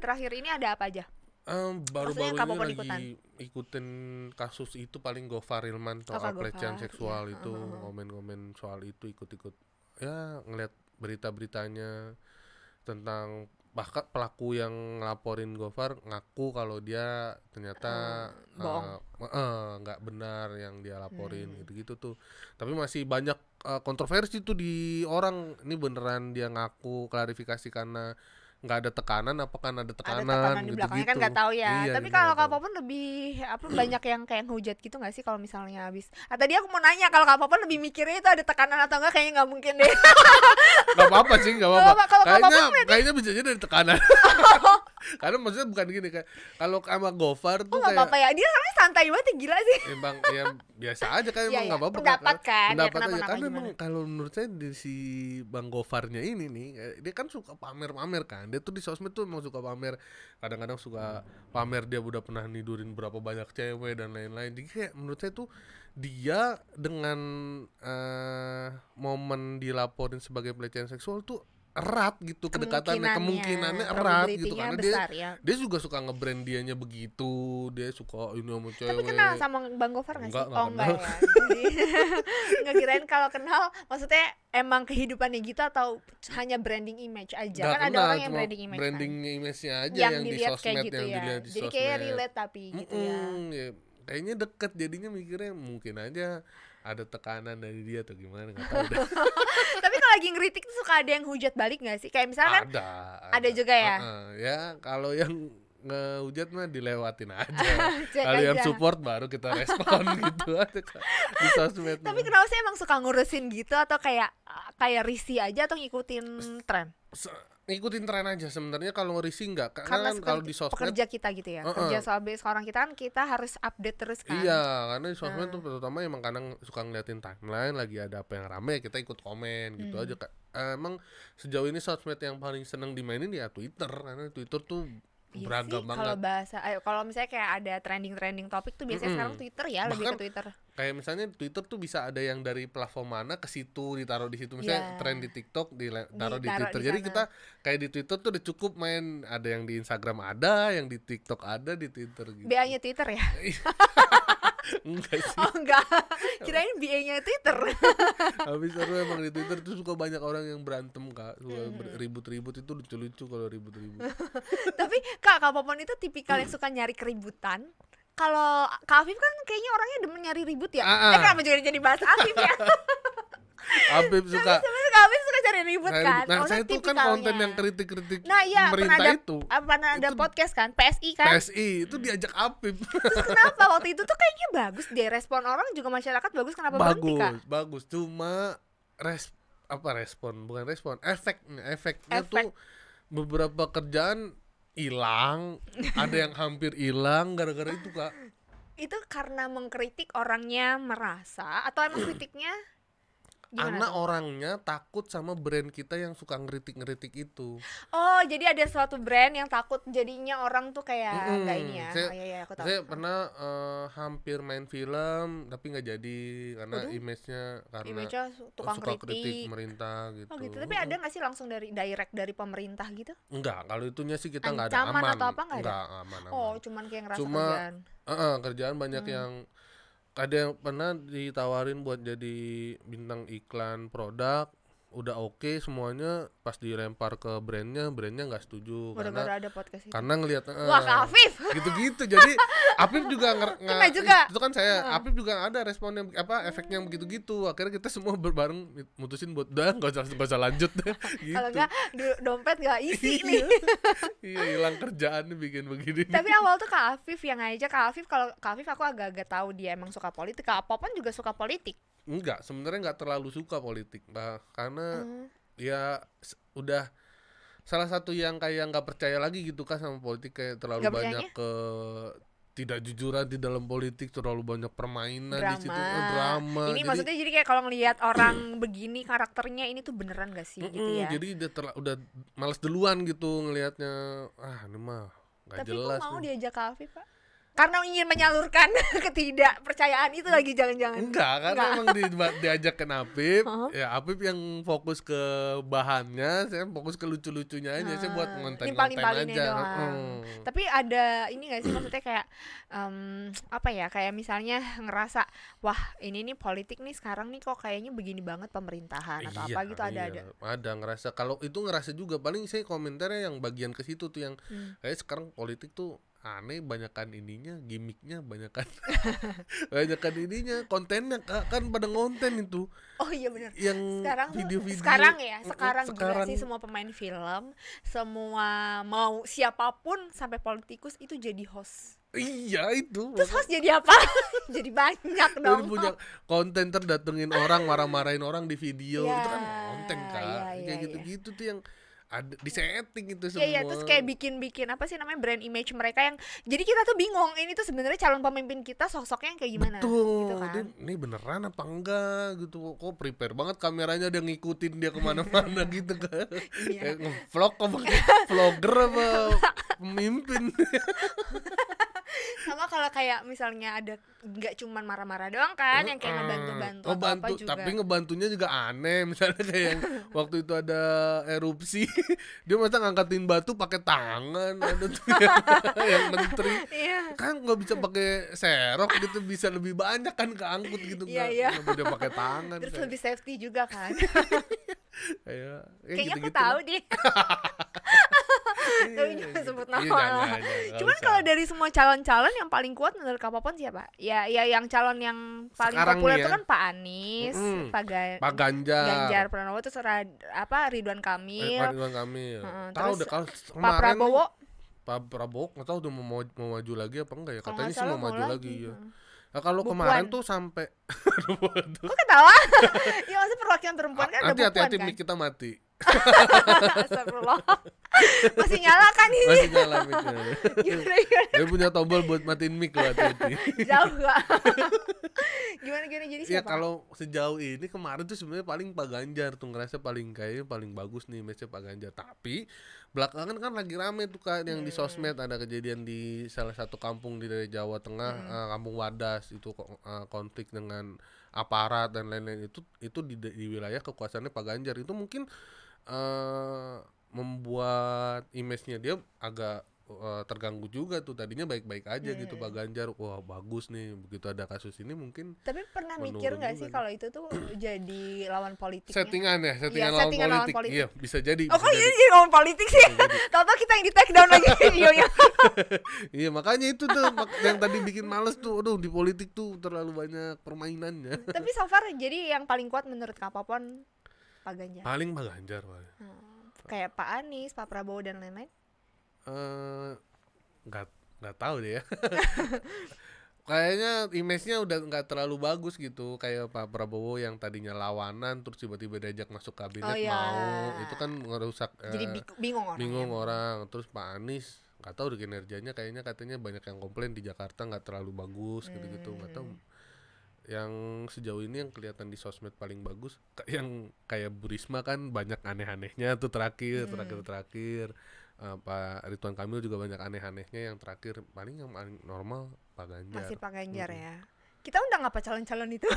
terakhir ini ada apa aja
Um, baru-baru ini lagi ikutan? ikutin kasus itu paling Gofar Ilman soal oh, pelecehan seksual iya. itu komen-komen uh soal itu ikut-ikut ya ngeliat berita-beritanya tentang bahkan pelaku yang ngelaporin Gofar ngaku kalau dia ternyata oh, eh, eh, eh, nggak uh, uh, uh, benar yang dia laporin gitu gitu-gitu tuh tapi masih banyak uh, kontroversi tuh di orang ini beneran dia ngaku klarifikasi karena nggak ada tekanan apa kan ada tekanan, ada tekanan di belakangnya gitu. kan nggak tahu ya iya, tapi kalau
Popon lebih apa banyak yang kayak hujat gitu nggak sih kalau misalnya habis ah, tadi aku mau nanya kalau Popon lebih mikirnya itu ada tekanan atau enggak kayaknya nggak mungkin deh
nggak apa apa sih nggak apa apa kayaknya kayaknya bisa jadi dari tekanan Karena maksudnya bukan gini kan. Kalau sama Gofar tuh oh, kayak apa-apa
ya. Dia orangnya santai banget ya gila sih.
Emang ya, ya biasa aja kan iya, emang enggak iya. apa-apa. Pendapat
kan. Ya, pendapat ya, aja. kan emang
kalau menurut saya di si Bang Gofarnya ini nih, dia kan suka pamer-pamer kan. Dia tuh di sosmed tuh emang suka pamer. Kadang-kadang suka pamer dia udah pernah nidurin berapa banyak cewek dan lain-lain. Jadi kayak menurut saya tuh dia dengan uh, momen dilaporin sebagai pelecehan seksual tuh erat gitu kedekatannya kemungkinannya erat gitu karena besar, dia ya. dia juga suka ngebrand dianya begitu dia suka ini sama cewek tapi kenal sama
bang Gofar nggak sih oh, ya nggak kirain kalau kenal maksudnya emang kehidupannya gitu atau hanya branding image aja kan ada orang yang branding image kan. branding image-nya aja yang, yang dilihat di sosmed gitu yang ya. dilihat di jadi sosmed. kayak relate tapi gitu
ya. ya kayaknya deket jadinya mikirnya mungkin aja ada tekanan dari dia atau gimana nggak tahu
lagi ngeritik tuh suka ada yang hujat balik gak sih? Kayak misalnya kan
ada, ada,
ada juga ya. Uh,
uh, ya kalau yang ngehujat mah dilewatin aja. Kalau yang support baru kita respon gitu aja Tapi kenapa sih emang suka
ngurusin gitu atau kayak kayak risi aja atau ngikutin tren?
ngikutin tren aja sebenarnya kalau ngerising nggak karena, karena kan kalau di sosmed pekerja
kita gitu ya uh -uh. kerja soal sekarang kita kan kita harus update terus kan iya karena di sosmed nah.
tuh terutama emang kadang suka ngeliatin timeline lagi ada apa yang rame kita ikut komen gitu hmm. aja kak emang sejauh ini sosmed yang paling seneng dimainin ya Twitter karena Twitter tuh ya beragam banget kalau
bahasa ayo kalau misalnya kayak ada trending trending topik tuh biasanya mm -hmm. sekarang Twitter ya Bahkan, lebih ke Twitter
kayak misalnya Twitter tuh bisa ada yang dari platform mana ke situ ditaruh di situ misalnya yeah. tren di TikTok ditaruh di, di Twitter di jadi kita kayak di Twitter tuh udah cukup main ada yang di Instagram ada yang di TikTok ada di Twitter gitu.
Twitter ya iya.
enggak sih. Oh
enggak. Kirain BA-nya Twitter.
Habis seru emang di Twitter tuh suka banyak orang yang berantem, Kak. Hmm. Ribut-ribut itu lucu-lucu kalau ribut-ribut.
Tapi Kak, Kak Popon itu tipikal yang suka nyari keributan. Kalau Kak Afif kan kayaknya orangnya demen nyari ribut ya. Ah, ah. Eh kenapa jadi jadi bahas Afif ya?
Afif suka. Tapi
sebenarnya Afif suka cari ribut nah, kan. Nah, saya itu kan konten
yang kritik-kritik nah, iya, pemerintah pernah ada, itu.
Ah, pernah ada itu, podcast kan, PSI kan? PSI itu diajak Apip. Terus kenapa waktu itu tuh kayaknya bagus deh respon orang juga masyarakat bagus kenapa bagus, berhenti kan?
Bagus, cuma res apa respon bukan respon efeknya efeknya Efek. tuh beberapa kerjaan hilang ada yang hampir hilang gara-gara itu kak
itu karena mengkritik orangnya merasa atau emang kritiknya Gimana anak
orangnya takut sama brand kita yang suka ngeritik-ngeritik itu.
Oh, jadi ada suatu brand yang takut jadinya orang tuh kayak mm -hmm. gak ini ya. Saya,
oh, iya, iya, aku tahu. saya pernah uh, hampir main film tapi nggak jadi karena Waduh. image-nya karena image tukang suka kritik. kritik pemerintah gitu. Oh gitu. Tapi hmm ada
nggak sih langsung dari direct dari pemerintah gitu?
Enggak, kalau itunya sih kita nggak ada aman. atau apa nggak ada? Enggak, aman, aman. Oh,
cuman kayak ngerasa Cuma, kerjaan.
uh -uh, kerjaan banyak hmm. yang ada yang pernah ditawarin buat jadi bintang iklan produk udah oke okay semuanya pas dilempar ke brandnya brandnya nggak setuju Baru -baru karena ada podcast karena ngelihat uh, wah ke Afif gitu-gitu jadi Afif juga nggak juga. itu kan saya uh. Afif juga ada responnya apa efeknya yang begitu-gitu akhirnya kita semua berbareng mutusin buat udah nggak usah nggak lanjut gitu. kalau nggak dompet nggak isi iya. nih iya hilang kerjaan nih bikin begini tapi
awal tuh Kak Afif yang aja Kak Afif kalau Kak Afif aku agak-agak tahu dia emang suka politik Kak apapun juga suka politik
Enggak, sebenarnya enggak terlalu suka politik, bah. karena uh. ya udah salah satu yang kayak nggak percaya lagi gitu kan sama politik kayak terlalu gak banyak ke tidak jujuran di dalam politik terlalu banyak permainan drama. di situ eh, drama ini jadi, maksudnya
jadi kayak kalau ngelihat orang begini karakternya ini tuh beneran gak sih uh, gitu ya jadi
udah terla- udah males duluan gitu ngelihatnya ah ini mah gak tapi jelas tapi mau nih.
diajak kafe pak karena ingin menyalurkan ketidakpercayaan itu lagi jangan-jangan enggak karena enggak.
emang di, diajak ke Apip uh -huh. ya Apip yang fokus ke bahannya saya fokus ke lucu-lucunya aja uh, saya buat ah, ngonten-ngonten aja hmm. tapi
ada ini gak sih maksudnya kayak um, apa ya kayak misalnya ngerasa wah ini nih politik nih sekarang nih kok kayaknya begini banget pemerintahan atau iya, apa gitu ada iya.
ada ada ngerasa kalau itu ngerasa juga paling saya komentarnya yang bagian ke situ tuh yang hmm. kayak sekarang politik tuh aneh banyakkan ininya gimmicknya banyakkan, banyakkan ininya kontennya kan pada konten itu oh iya benar yang sekarang video-video sekarang ya sekarang, sekarang sih semua
pemain film semua mau siapapun sampai politikus itu jadi host
Iya itu. Terus host
jadi apa? jadi banyak dong. Jadi punya
konten terdatengin orang, marah-marahin orang di video, yeah. itu kan konten iya, kan. Yeah, yeah, Kayak iya, iya. gitu-gitu yeah. tuh yang ada di setting itu semua. Iya, iya, terus kayak
bikin-bikin apa sih namanya brand image mereka yang jadi kita tuh bingung ini tuh sebenarnya calon pemimpin kita sosoknya yang kayak gimana gitu Betul. gitu kan.
Ini beneran apa enggak gitu. Kok prepare banget kameranya dia ngikutin dia kemana mana gitu kan. Iya. vlog apa vlogger apa pemimpin.
sama kalau kayak misalnya ada nggak cuman marah-marah doang kan yang kayak ngebantu-bantu
oh, bantu, apa juga. tapi ngebantunya juga aneh misalnya kayak waktu itu ada erupsi dia masa ngangkatin batu pakai tangan ada tuh yang, yang menteri iya. kan nggak bisa pakai serok gitu bisa lebih banyak kan keangkut gitu iya, nggak Iya Iya. pakai tangan terus kayak.
lebih safety juga kan
Ayo, iya. ya, kayaknya gitu -gitu aku tahu
deh tapi jangan sebut iya, nama cuman kalau dari semua calon calon yang paling kuat menurut Kak Popon siapa? Ya ya yang calon yang paling Sekarang populer itu ya. kan Pak Anies, mm, Pak, Ga Pak Ganjar, Ganjar Pranowo terus Rad apa Ridwan Kamil. Eh, Ridwan Kamil. Uh, tahu deh kalau Pak Prabowo
Pak Prabowo nggak tahu udah mau, mau maju lagi apa enggak ya katanya sih mau maju lagi, lagi ya. Nah, kalau Bukuan. kemarin tuh sampai Kok ketawa?
ya maksudnya perwakilan perempuan kan ada Nanti hati-hati kan? kita mati.
Astagfirullah.
Masih nyala kan ini? Masih nyala betul.
gimana gimana? Dia punya tombol buat matiin mic loh hati Jauh
gak? gimana gimana jadi ya, siapa? Ya kalau
sejauh ini kemarin tuh sebenarnya paling Pak Ganjar tuh ngerasa paling kayaknya paling bagus nih matchnya Pak Ganjar. Tapi belakangan kan lagi rame tuh kan yang hmm. di sosmed ada kejadian di salah satu kampung di dari Jawa Tengah, hmm. uh, kampung Wadas itu uh, konflik dengan aparat dan lain-lain itu itu di, di wilayah kekuasaannya Pak Ganjar itu mungkin uh, membuat image-nya dia agak uh, terganggu juga tuh tadinya baik-baik aja hmm. gitu iya. Pak Ganjar wah bagus nih begitu ada kasus ini mungkin tapi pernah mikir nggak sih
kalau itu tuh jadi lawan politik settingan ya iya, settingan, ya, lawan, politik. lawan politik iya bisa jadi oh bisa kok jadi. lawan politik sih tahu kita yang di take down lagi videonya
iya makanya itu tuh yang tadi bikin males tuh aduh di politik tuh terlalu banyak permainannya tapi
so far jadi yang paling kuat menurut Kak Popon Pak Ganjar paling Pak Ganjar paling hmm. kayak Pak Anies Pak Prabowo dan lain-lain
eh, nggak nggak tahu deh ya kayaknya image-nya udah nggak terlalu bagus gitu kayak Pak Prabowo yang tadinya lawanan terus tiba-tiba diajak masuk kabinet oh, iya. mau itu kan ngerusak jadi eh, bingung orang bingung ya. orang terus Pak Anies nggak tahu kinerjanya kayaknya katanya banyak yang komplain di Jakarta nggak terlalu bagus gitu-gitu hmm. nggak -gitu. tahu yang sejauh ini yang kelihatan di sosmed paling bagus yang kayak Burisma kan banyak aneh-anehnya tuh terakhir hmm. terakhir terakhir uh, Pak Ridwan Kamil juga banyak aneh-anehnya yang terakhir paling yang paling normal Pak Ganjar masih Pak Ganjar hmm.
ya kita undang apa calon-calon itu?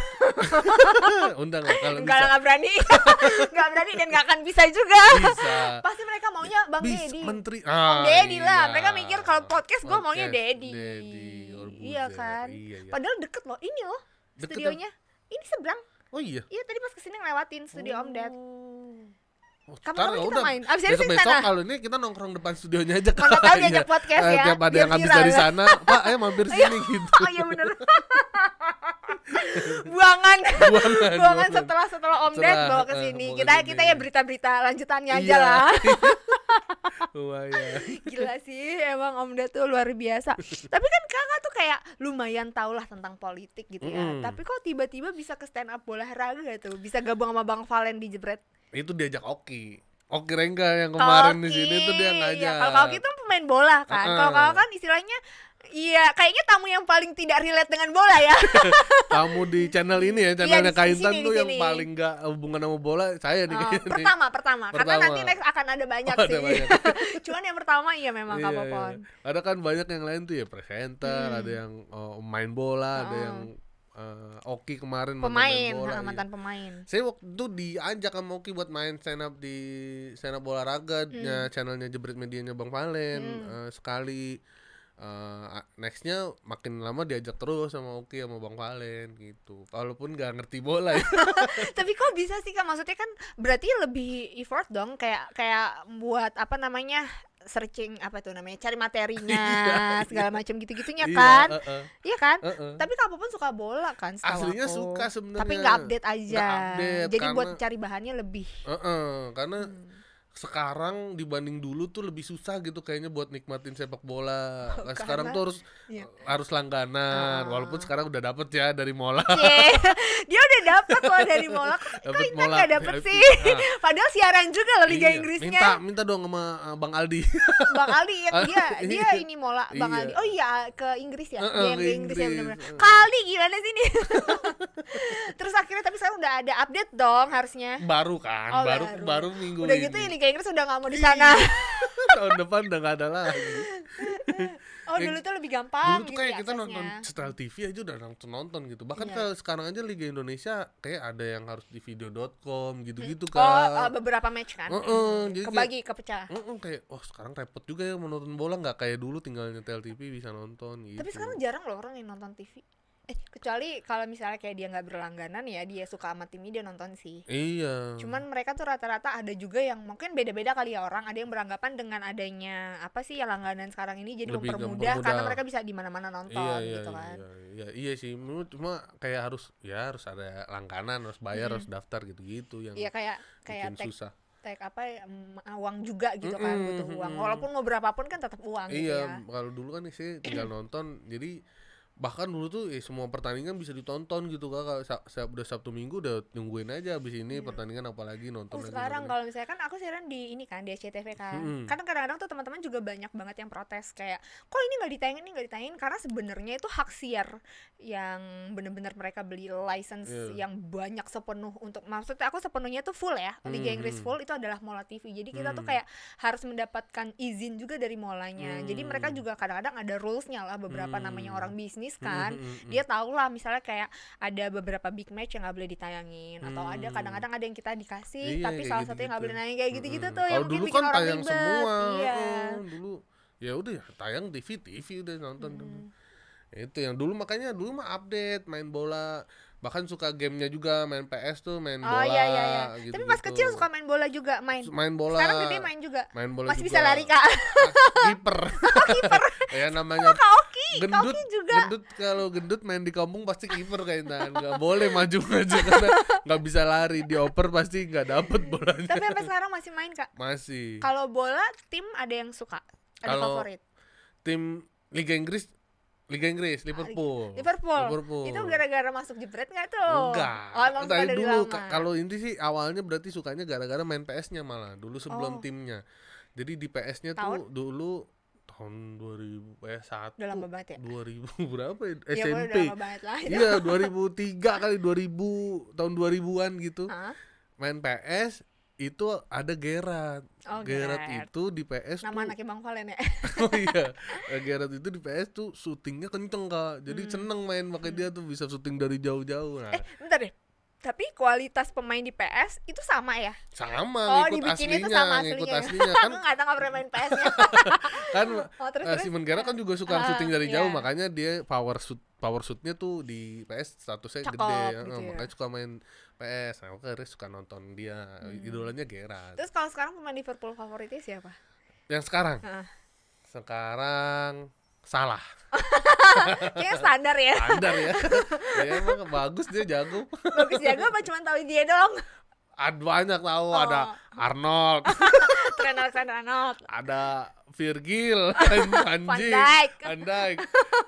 undang kalau nggak nggak nggak
berani. nggak berani dan nggak akan bisa juga. Bisa. Pasti mereka maunya Bang Bis, Deddy Menteri. Ah, bang Dedi iya. lah. Mereka mikir kalau podcast gue maunya Deddy.
Deddy. Iya kan? Iya, iya.
Padahal deket loh. Ini loh studionya. Ini seberang. Oh iya. Iya tadi pas kesini ngelewatin studio oh. Om Dad. Oh. Oh, Kapan ya kita udah. main? Abis besok besok sana. kalau ini kita
nongkrong depan studionya aja Mana tahu diajak podcast eh, ya. Tiap ada yang habis dari ya. sana, Pak, ayo mampir iya. sini gitu. Oh iya benar. buangan buangan, buangan setelah
setelah Om Ded bawa ke eh, sini. kita kita ya berita-berita lanjutannya aja iya. lah.
Iya.
Gila sih, emang Om Ded tuh luar biasa. Tapi kan Kakak tuh kayak lumayan tau lah tentang politik gitu ya. Mm. Tapi kok tiba-tiba bisa ke stand up bola raga tuh, bisa
gabung sama Bang Valen di Jebret itu diajak Oki Oki Rengga yang kemarin di sini tuh dia iya, ngajak ya, kalau Oki itu
pemain bola kan uh -uh. kalau kau kan istilahnya Iya, kayaknya tamu yang paling tidak relate dengan bola ya.
tamu di channel ini ya, iya, channelnya iya, Kaitan tuh yang paling nggak hubungan sama bola saya nih. Oh, pertama,
pertama, pertama. Karena kan nanti next akan ada banyak oh, sih. Ada banyak. Cuman yang pertama iya memang iya, Kak Iya. iya.
Ada kan banyak yang lain tuh ya presenter, hmm. ada yang oh, main bola, oh. ada yang uh, Oki kemarin pemain bola, iya. mantan pemain. Saya waktu itu diajak sama Oki buat main stand up di stand up olahraga hmm. Ya, channelnya Jebret Medianya Bang Valen hmm. uh, sekali uh, nextnya makin lama diajak terus sama Oki sama Bang Valen gitu walaupun nggak ngerti bola ya. tapi
kok bisa sih kan maksudnya kan berarti lebih effort dong kayak kayak buat apa namanya searching apa tuh namanya cari materinya iya, iya. segala macam gitu gitunya kan iya, uh, uh. iya kan uh, uh. tapi kamu pun suka bola kan aslinya aku. suka sebenarnya tapi nggak update aja gak update jadi karena, buat cari bahannya lebih
uh, uh, karena hmm sekarang dibanding dulu tuh lebih susah gitu kayaknya buat nikmatin sepak bola. Oh, nah, sekarang tuh harus iya. harus langganan. Ah. Walaupun sekarang udah dapet ya dari Mola. Yeah.
Dia udah dapet loh dari Mola.
Dapet Kok Mola. Gak dapet sih. Ah.
Padahal siaran juga loh Liga iya. Inggrisnya. Minta
minta dong sama eh, Bang Aldi.
Bang Aldi ya dia dia ini Mola Bang iya. Aldi. Oh iya ke Inggris ya. Uh, eh, eh, yang ke Inggris, ya, Inggris ya benar-benar. Uh. Kali gimana sih ini? Terus akhirnya tapi sekarang udah ada update dong harusnya.
Baru kan, oh, baru baru, baru minggu udah ini. Udah gitu ini
Inggris udah gak mau di iya. sana.
Tahun depan udah gak ada lagi. oh dulu tuh
lebih gampang. Dulu tuh gitu kayak kita nonton
setel TV aja udah nonton nonton gitu. Bahkan yeah. kalau sekarang aja Liga Indonesia kayak ada yang harus di video.com gitu-gitu kan. Oh, eh, beberapa match kan. Uh -uh, jadi Kebagi kepecah. kayak oh sekarang repot juga ya menonton bola nggak kayak dulu tinggal nyetel TV bisa nonton gitu. Tapi sekarang jarang
loh orang yang nonton TV eh kecuali kalau misalnya kayak dia nggak berlangganan ya dia suka sama timnya dia nonton sih
iya cuman
mereka tuh rata-rata ada juga yang mungkin beda-beda kali ya orang ada yang beranggapan dengan adanya apa sih ya langganan sekarang ini jadi Lebih mempermudah karena mereka bisa di mana-mana nonton iya, gitu iya, kan iya,
iya, iya sih cuma kayak harus ya harus ada langganan harus bayar hmm. harus daftar gitu-gitu yang iya kayak kayak susah
tek apa uang juga gitu mm -hmm. kan butuh uang walaupun mau berapapun kan tetap uang gitu iya gitu
ya. kalau dulu kan sih tinggal nonton jadi bahkan dulu tuh eh, semua pertandingan bisa ditonton gitu kak, Sa -sa udah sabtu minggu udah nungguin aja abis ini yeah. pertandingan apalagi nonton oh, sekarang gitu.
kalau misalnya kan aku siaran di ini kan di SCTV kan hmm. karena kadang-kadang tuh teman-teman juga banyak banget yang protes kayak kok ini nggak ditayangin ini nggak ditayangin karena sebenarnya itu hak siar yang benar-benar mereka beli license yeah. yang banyak sepenuh untuk maksudnya aku sepenuhnya tuh full ya Liga hmm. Inggris full itu adalah Mola TV jadi kita hmm. tuh kayak harus mendapatkan izin juga dari Molanya hmm. jadi mereka juga kadang-kadang ada rulesnya lah beberapa hmm. namanya orang bisnis bisnis hmm, kan hmm, hmm, dia tahu lah misalnya kayak ada beberapa big match yang nggak boleh ditayangin mm-hmm. atau ada kadang-kadang ada yang kita dikasih iya, tapi salah gitu, satu yang nggak gitu. boleh nanya kayak gitu-gitu hmm tuh yang mungkin dulu bikin kan orang tayang ribet semua. iya oh,
dulu ya udah ya tayang di TV TV udah nonton hmm itu yang dulu makanya dulu mah update main bola bahkan suka gamenya juga main PS tuh main oh, bola iya, iya, iya. Gitu, tapi pas gitu. kecil
suka main bola juga main main bola sekarang gede main juga main
bola masih juga. bisa lari kak ah, kiper oh, kiper ya namanya oh, kaoki gendut kaoki juga gendut kalau gendut main di kampung pasti kiper kayaknya nggak boleh maju maju karena nggak bisa lari dioper pasti nggak dapet bola. tapi sampai
sekarang masih main kak masih kalau bola tim ada yang suka ada kalo favorit
tim Liga Inggris Liga Inggris, Liverpool. Liverpool. Liverpool. Itu
gara-gara masuk jebret nggak tuh? Enggak. Oh, emang dari dulu kalau
ini sih awalnya berarti sukanya gara-gara main PS-nya malah dulu sebelum oh. timnya. Jadi di PS-nya tuh dulu tahun 2000 eh satu udah lama banget ya 2000 berapa ya? SMP ya, udah lama banget lah iya 2003 kali 2000 tahun 2000-an gitu huh? main PS itu ada Gerard. Oh, Gerard. Gerard itu di PS Nama tuh. anaknya Bang Valen ya. oh iya. Nah, Gerard itu di PS tuh syutingnya kenceng Kak. Jadi hmm. seneng main pakai hmm. dia tuh bisa syuting dari jauh-jauh. Nah. Eh,
bentar deh. Tapi kualitas pemain di PS itu sama ya?
Sama, oh, ngikut aslinya, itu sama aslinya. ngikut ya? aslinya kan. Aku
nggak tahu pernah main
PS-nya. kan oh, terus, uh, Simon Gerard kan juga suka uh, syuting dari yeah. jauh, makanya dia power shoot power suitnya tuh di PS statusnya Cakep, gede gitu ya. makanya suka main PS nah, makanya suka nonton dia hmm. idolanya Gerard terus
kalau sekarang pemain Liverpool favoritnya siapa yang sekarang uh.
sekarang salah kayak
standar ya standar ya
dia emang bagus dia jago
bagus jago apa cuma tahu dia dong.
ada banyak tahu oh. ada Arnold
Trent Alexander Arnold
ada Virgil Anjing Van Dijk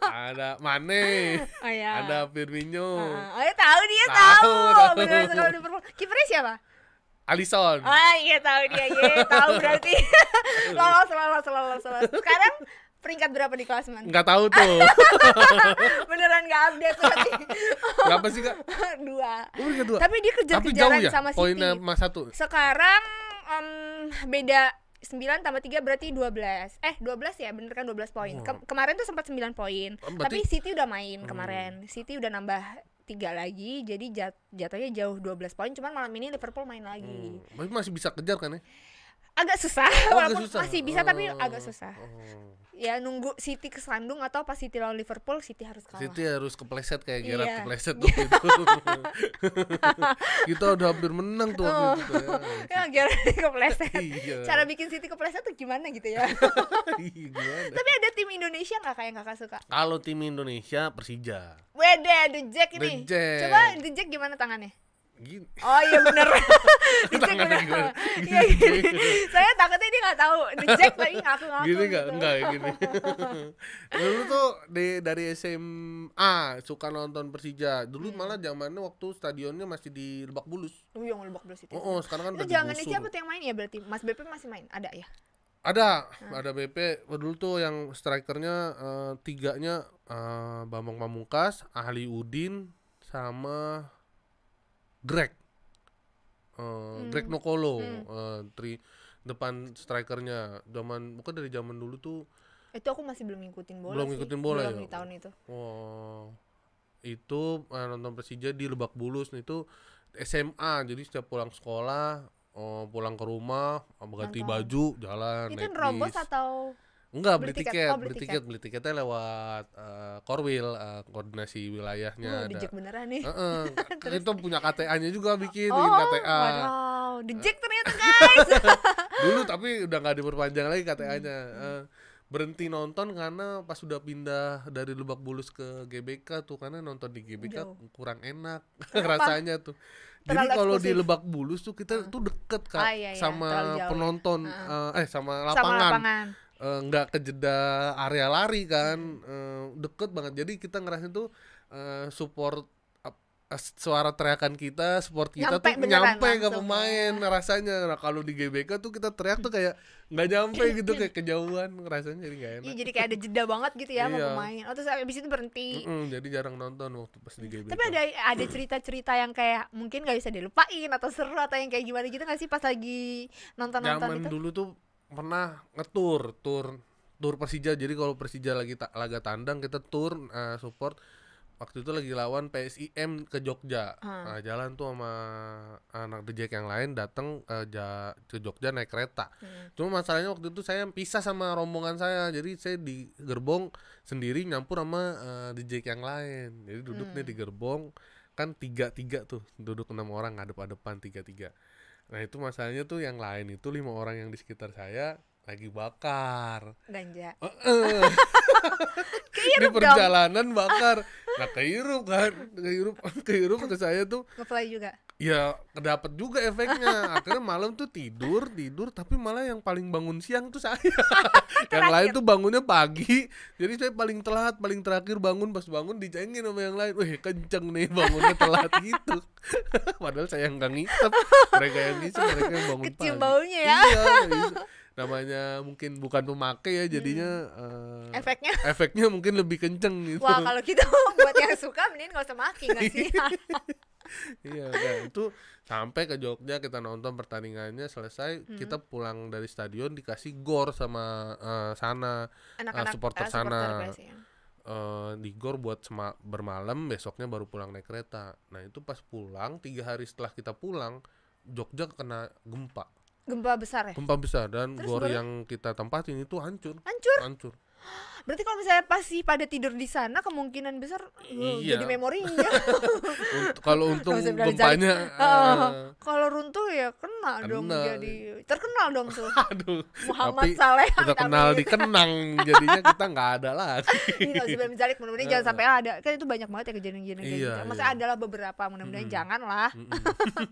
ada Mane oh, iya. ada Firmino uh,
oh ya tahu dia tahu, tahu. benar kipernya siapa
Alison oh
ah, iya tahu dia iya tahu berarti lolos lolos lolos lolos sekarang peringkat berapa di klasemen? Nggak tahu tuh. Beneran nggak update berarti. berapa sih kak? dua. Oh, peringkat dua. Tapi dia kerja kejaran ya? sama siti. Poinnya mas satu. Sekarang um, beda 9 tambah 3 berarti 12 Eh 12 ya bener kan 12 poin Ke Kemarin tuh sempat 9 poin oh, berarti... Tapi siti udah main hmm. Siti udah nambah tiga lagi jadi jat jatuhnya jauh 12 poin cuman malam ini Liverpool main lagi
hmm. masih bisa kejar kan ya
agak susah, oh, agak susah. masih bisa oh. tapi agak susah. Oh. Ya nunggu City Sandung atau pas City lawan Liverpool City harus kalah. City
harus kepleset kayak Gerard yeah. kepleset iya. waktu itu. Kita udah hampir menang tuh waktu oh. itu. Ya, oh. ya
kepleset. iya. Cara bikin City kepleset tuh gimana gitu ya? Iya, gimana? Tapi ada tim Indonesia nggak kayak kakak suka?
Kalau tim Indonesia Persija.
Wede, The Jack ini. The Jack. Coba The Jack gimana tangannya? gini. Oh iya
bener Dicek ya. Iya gini
Saya takutnya dia gak tahu Dicek lagi ngaku-ngaku Gini gak? Gitu. Enggak gini
Dulu tuh di, dari SMA Suka nonton Persija Dulu hmm. malah zamannya waktu stadionnya masih di Lebak Bulus Oh yang Lebak Bulus itu Oh, oh sekarang kan Itu jangan siapa
tuh yang main ya berarti Mas BP masih main? Ada ya?
Ada, hmm. ada BP dulu tuh yang strikernya uh, tiganya uh, Bambang Pamungkas, Ahli Udin, sama Greg uh, hmm. Greg Nokolo hmm. uh, tri depan strikernya zaman bukan dari zaman dulu tuh
itu aku masih belum ngikutin bola belum sih. ngikutin bola belum ya? di tahun itu
wow itu uh, nonton Persija di Lebak Bulus nah, itu SMA jadi setiap pulang sekolah uh, pulang ke rumah ganti baju jalan itu nerobos
atau Enggak, beli, beli tiket, tiket. Oh, beli, tiket. tiket,
beli tiketnya lewat uh, Korwil, uh, koordinasi wilayahnya uh, ada. Dijek beneran nih. Heeh. Uh -uh. punya KTA-nya juga bikin, oh, KTA.
Wow, dijek eh. ternyata guys.
Dulu tapi udah nggak diperpanjang lagi KTA-nya. Hmm. Uh, berhenti nonton karena pas sudah pindah dari Lebak Bulus ke GBK tuh karena nonton di GBK Jauh. kurang enak rasanya tuh. Jadi kalau di Lebak Bulus tuh kita hmm. tuh deket kan ah, iya, iya. sama penonton uh. uh, eh sama lapangan. Sama lapangan Eh, nggak uh, kejeda area lari kan uh, deket banget jadi kita ngerasain tuh uh, support suara teriakan kita support kita nyampe tuh nyampe ke pemain ya. rasanya nah kalau di GBK tuh kita teriak tuh kayak nggak nyampe gitu kayak kejauhan rasanya jadi nggak iya, enak iya jadi kayak
ada jeda banget gitu ya sama iya. pemain oh terus abis itu berhenti mm -mm,
jadi jarang nonton waktu pas di GBK tapi ada
ada cerita-cerita yang kayak mungkin nggak bisa dilupain atau seru atau yang kayak gimana gitu nggak sih pas lagi nonton-nonton Zaman gitu
dulu tuh pernah ngetur tur tur Persija jadi kalau Persija lagi ta laga tandang kita tur uh, eh, support waktu itu lagi lawan PSIM ke Jogja hmm. nah, jalan tuh sama anak dejek yang lain datang uh, eh, ja ke Jogja naik kereta hmm. cuma masalahnya waktu itu saya pisah sama rombongan saya jadi saya di gerbong sendiri nyampur sama uh, eh, dejek yang lain jadi duduknya hmm. di gerbong kan tiga tiga tuh duduk enam orang ngadep-adepan tiga tiga Nah itu masalahnya tuh yang lain itu lima orang yang di sekitar saya lagi bakar ganja uh -uh. di perjalanan dong. bakar nah kehirup kan kehirup kehirup ke saya tuh ngefly juga ya kedapat juga efeknya akhirnya malam tuh tidur tidur tapi malah yang paling bangun siang tuh saya yang lain tuh bangunnya pagi jadi saya paling telat paling terakhir bangun pas bangun dicengin sama yang lain wih kenceng nih bangunnya telat gitu padahal saya nggak ngisep mereka yang ngisep mereka yang bangun Kecil pagi.
baunya ya iya,
namanya mungkin bukan pemakai ya jadinya hmm. uh, efeknya efeknya mungkin lebih kenceng gitu. Wah, kalau
gitu buat yang suka mending gak usah maki gak sih?
iya, itu sampai ke Jogja kita nonton pertandingannya selesai hmm. kita pulang dari stadion dikasih gor sama uh, sana eh, Anak -anak, uh, supporter uh, sana. ya. Uh, di gor buat bermalam besoknya baru pulang naik kereta. Nah itu pas pulang tiga hari setelah kita pulang Jogja kena gempa. Gempa besar ya? Gempa besar dan Terus gor yang kita tempatin itu hancur. Hancur. Hancur.
Berarti kalau misalnya pasti pada tidur di sana kemungkinan besar iya. jadi memorinya. kalau untung gempanya uh, kalau runtuh ya kena, kena. dong jadi terkenal dong tuh. Aduh. Muhammad tapi Saleh. Kita kenal
dikenang jadinya kita nggak ada lah Ini kalau
mudah-mudahan jangan sampai ada. Kan itu banyak banget ya kejadian-kejadian gitu. iya, gitu. Maksudnya iya. adalah beberapa mudah-mudahan hmm. jangan lah.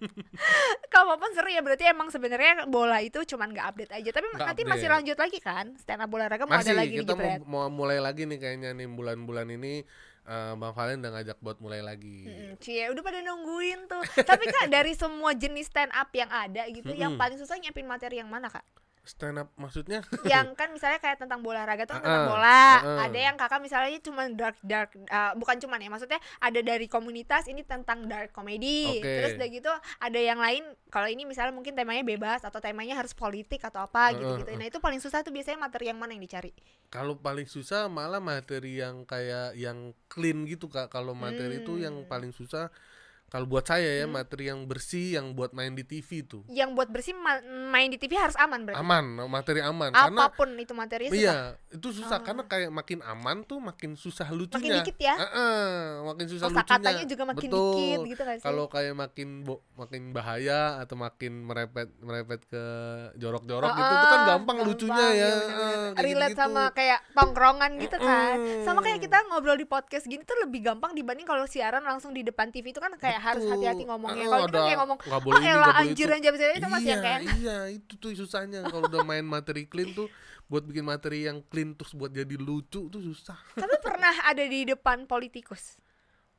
kalau apa seru ya berarti emang sebenarnya bola itu cuman nggak update aja. Tapi gak nanti masih lanjut lagi kan? Stand up bola raga mau ada lagi nih,
mau, mau mulai lagi nih kayaknya nih bulan-bulan ini uh, Bang Valen udah ngajak buat mulai lagi.
hmm Cie, udah pada nungguin tuh. Tapi Kak dari semua jenis stand up yang ada gitu, hmm yang paling susah nyiapin materi yang mana Kak?
stand up maksudnya yang
kan misalnya kayak tentang bola raga tuh uh, tentang ah, ah, bola uh, ada yang kakak misalnya cuma dark dark uh, bukan cuma ya maksudnya ada dari komunitas ini tentang dark comedy okay. terus udah gitu ada yang lain kalau ini misalnya mungkin temanya bebas atau temanya harus politik atau apa uh, gitu gitu nah itu paling susah tuh biasanya materi yang mana yang dicari
kalau paling susah malah materi yang kayak yang clean gitu kak kalau materi hmm. itu yang paling susah kalau buat saya ya hmm. materi yang bersih yang buat main di TV itu
yang buat bersih ma main di TV harus aman berarti aman
materi aman apapun
karena, itu materi susah. iya
itu susah oh. karena ah. kayak makin aman tuh makin susah lucunya makin dikit ya uh -uh, makin susah Kosa lucunya katanya juga makin Betul. dikit gitu kan kalau kayak makin bo makin bahaya atau makin merepet merepet ke jorok-jorok oh, gitu itu kan gampang, gampang lucunya ya, ya bener -bener. relate gitu. sama
kayak tongkrongan gitu kan mm. sama kayak kita ngobrol di podcast gini tuh lebih gampang dibanding kalau siaran langsung di depan TV itu kan kayak kayak harus hati-hati ngomongnya. Kalau kita gitu kan kayak ngomong, nggak oh, boleh oh, ini, elah, anjir itu. Anjir, itu masih ya, iya, kan?
Iya, itu tuh susahnya kalau udah main materi clean tuh buat bikin materi yang clean terus buat jadi lucu tuh susah.
Tapi pernah ada di depan politikus?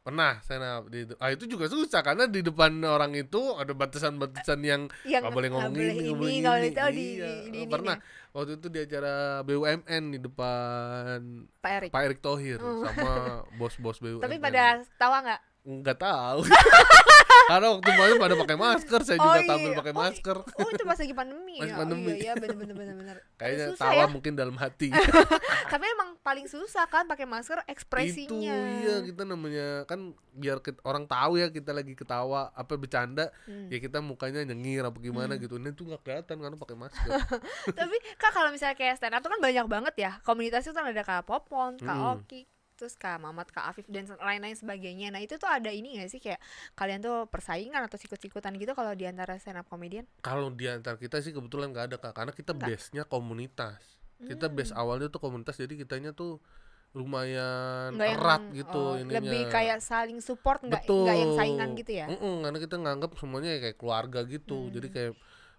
pernah saya di ah itu juga susah karena di depan orang itu ada batasan-batasan yang nggak boleh ngomong ini nggak boleh ini, ini, ini, ini, ini, ini, ini pernah ini. waktu itu di acara BUMN di depan Pak Erick Pak Erick Thohir oh. sama bos-bos BUMN tapi pada tawa nggak nggak tahu karena waktu itu pada pakai masker saya juga oh, iya. tampil pakai oh, masker oh itu pas lagi pandemi ya oh, pandemi. Oh, iya, iya benar-benar
kayaknya susah, tawa ya? mungkin
dalam hati
tapi emang paling susah kan pakai masker ekspresinya itu iya
kita namanya kan biar kita, orang tahu ya kita lagi ketawa apa bercanda hmm. ya kita mukanya nyengir apa gimana hmm. gitu ini tuh nggak kelihatan karena pakai masker
tapi kak kalau misalnya kayak stand up tuh kan banyak banget ya komunitasnya tuh kan ada kak popon kak hmm. oki terus Kak Mamat, Kak Afif dan lain-lain sebagainya. Nah, itu tuh ada ini gak sih kayak kalian tuh persaingan atau sikut-sikutan gitu kalau diantara antara stand up komedian?
Kalau di kita sih kebetulan gak ada Kak, karena kita base-nya komunitas. Kita hmm. base awalnya tuh komunitas jadi kitanya tuh lumayan gak erat yang, gitu oh, ininya. lebih kayak
saling support nggak nggak yang saingan gitu ya mm
-mm, karena kita nganggap semuanya ya kayak keluarga gitu hmm. jadi kayak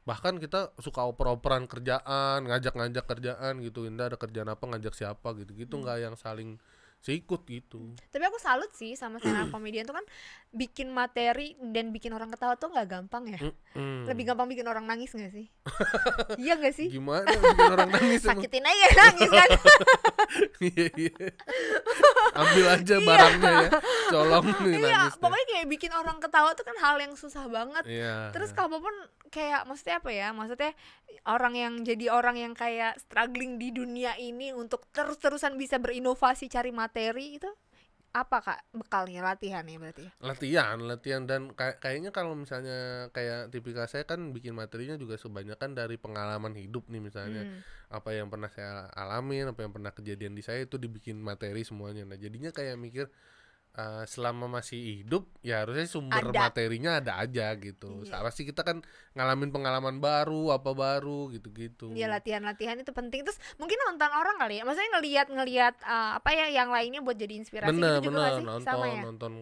bahkan kita suka oper-operan kerjaan ngajak-ngajak kerjaan gitu Indah ada kerjaan apa ngajak siapa gitu gitu nggak hmm. yang saling seikut gitu
tapi aku salut sih sama stand komedian tuh kan bikin materi dan bikin orang ketawa tuh nggak gampang ya
mm-hmm. lebih
gampang bikin orang nangis gak sih iya gak sih
gimana bikin orang nangis sakitin
aja nangis kan
iya, iya. ambil aja iya. barangnya ya colong nih iya, nangis pokoknya
kayak bikin orang ketawa tuh kan hal yang susah banget yeah. terus kalaupun kayak maksudnya apa ya maksudnya orang yang jadi orang yang kayak struggling di dunia ini untuk terus-terusan bisa berinovasi cari materi materi itu apa kak bekalnya latihan ya berarti
latihan latihan dan kayak kayaknya kalau misalnya kayak tipikal saya kan bikin materinya juga sebanyak kan dari pengalaman hidup nih misalnya hmm. apa yang pernah saya alami, apa yang pernah kejadian di saya itu dibikin materi semuanya nah jadinya kayak mikir uh, selama masih hidup ya harusnya sumber ada. materinya ada aja gitu. Iya. Pasti kita kan ngalamin pengalaman baru apa baru gitu-gitu. Iya
latihan-latihan itu penting. Terus mungkin nonton orang kali ya. Maksudnya ngelihat ngelihat uh, apa ya yang lainnya buat jadi inspirasi bener, gitu bener. juga sih? Nonton, Sama ya?
nonton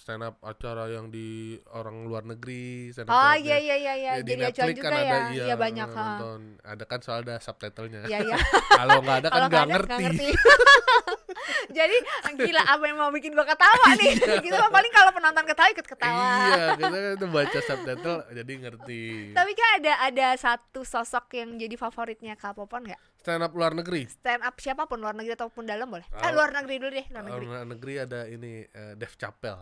stand up acara yang di orang luar negeri. Stand up oh iya iya iya iya. Ya, jadi acuan juga kan ya. Ada, iya, iya banyak nonton. Ha. Ada kan soal ada subtitlenya. Iya iya. Kalau nggak ada kan nggak ngerti. ngerti.
jadi gila apa yang mau bikin gua ketawa ketawa nih gitu paling kalau penonton ketawa ikut ketawa iya
kita kan baca subtitle jadi ngerti tapi
kan ada ada satu sosok yang jadi favoritnya kak Popon nggak
stand up luar negeri
stand up siapapun luar negeri ataupun dalam boleh oh, eh, luar negeri dulu deh luar negeri
luar negeri ada ini uh, Dev Chapel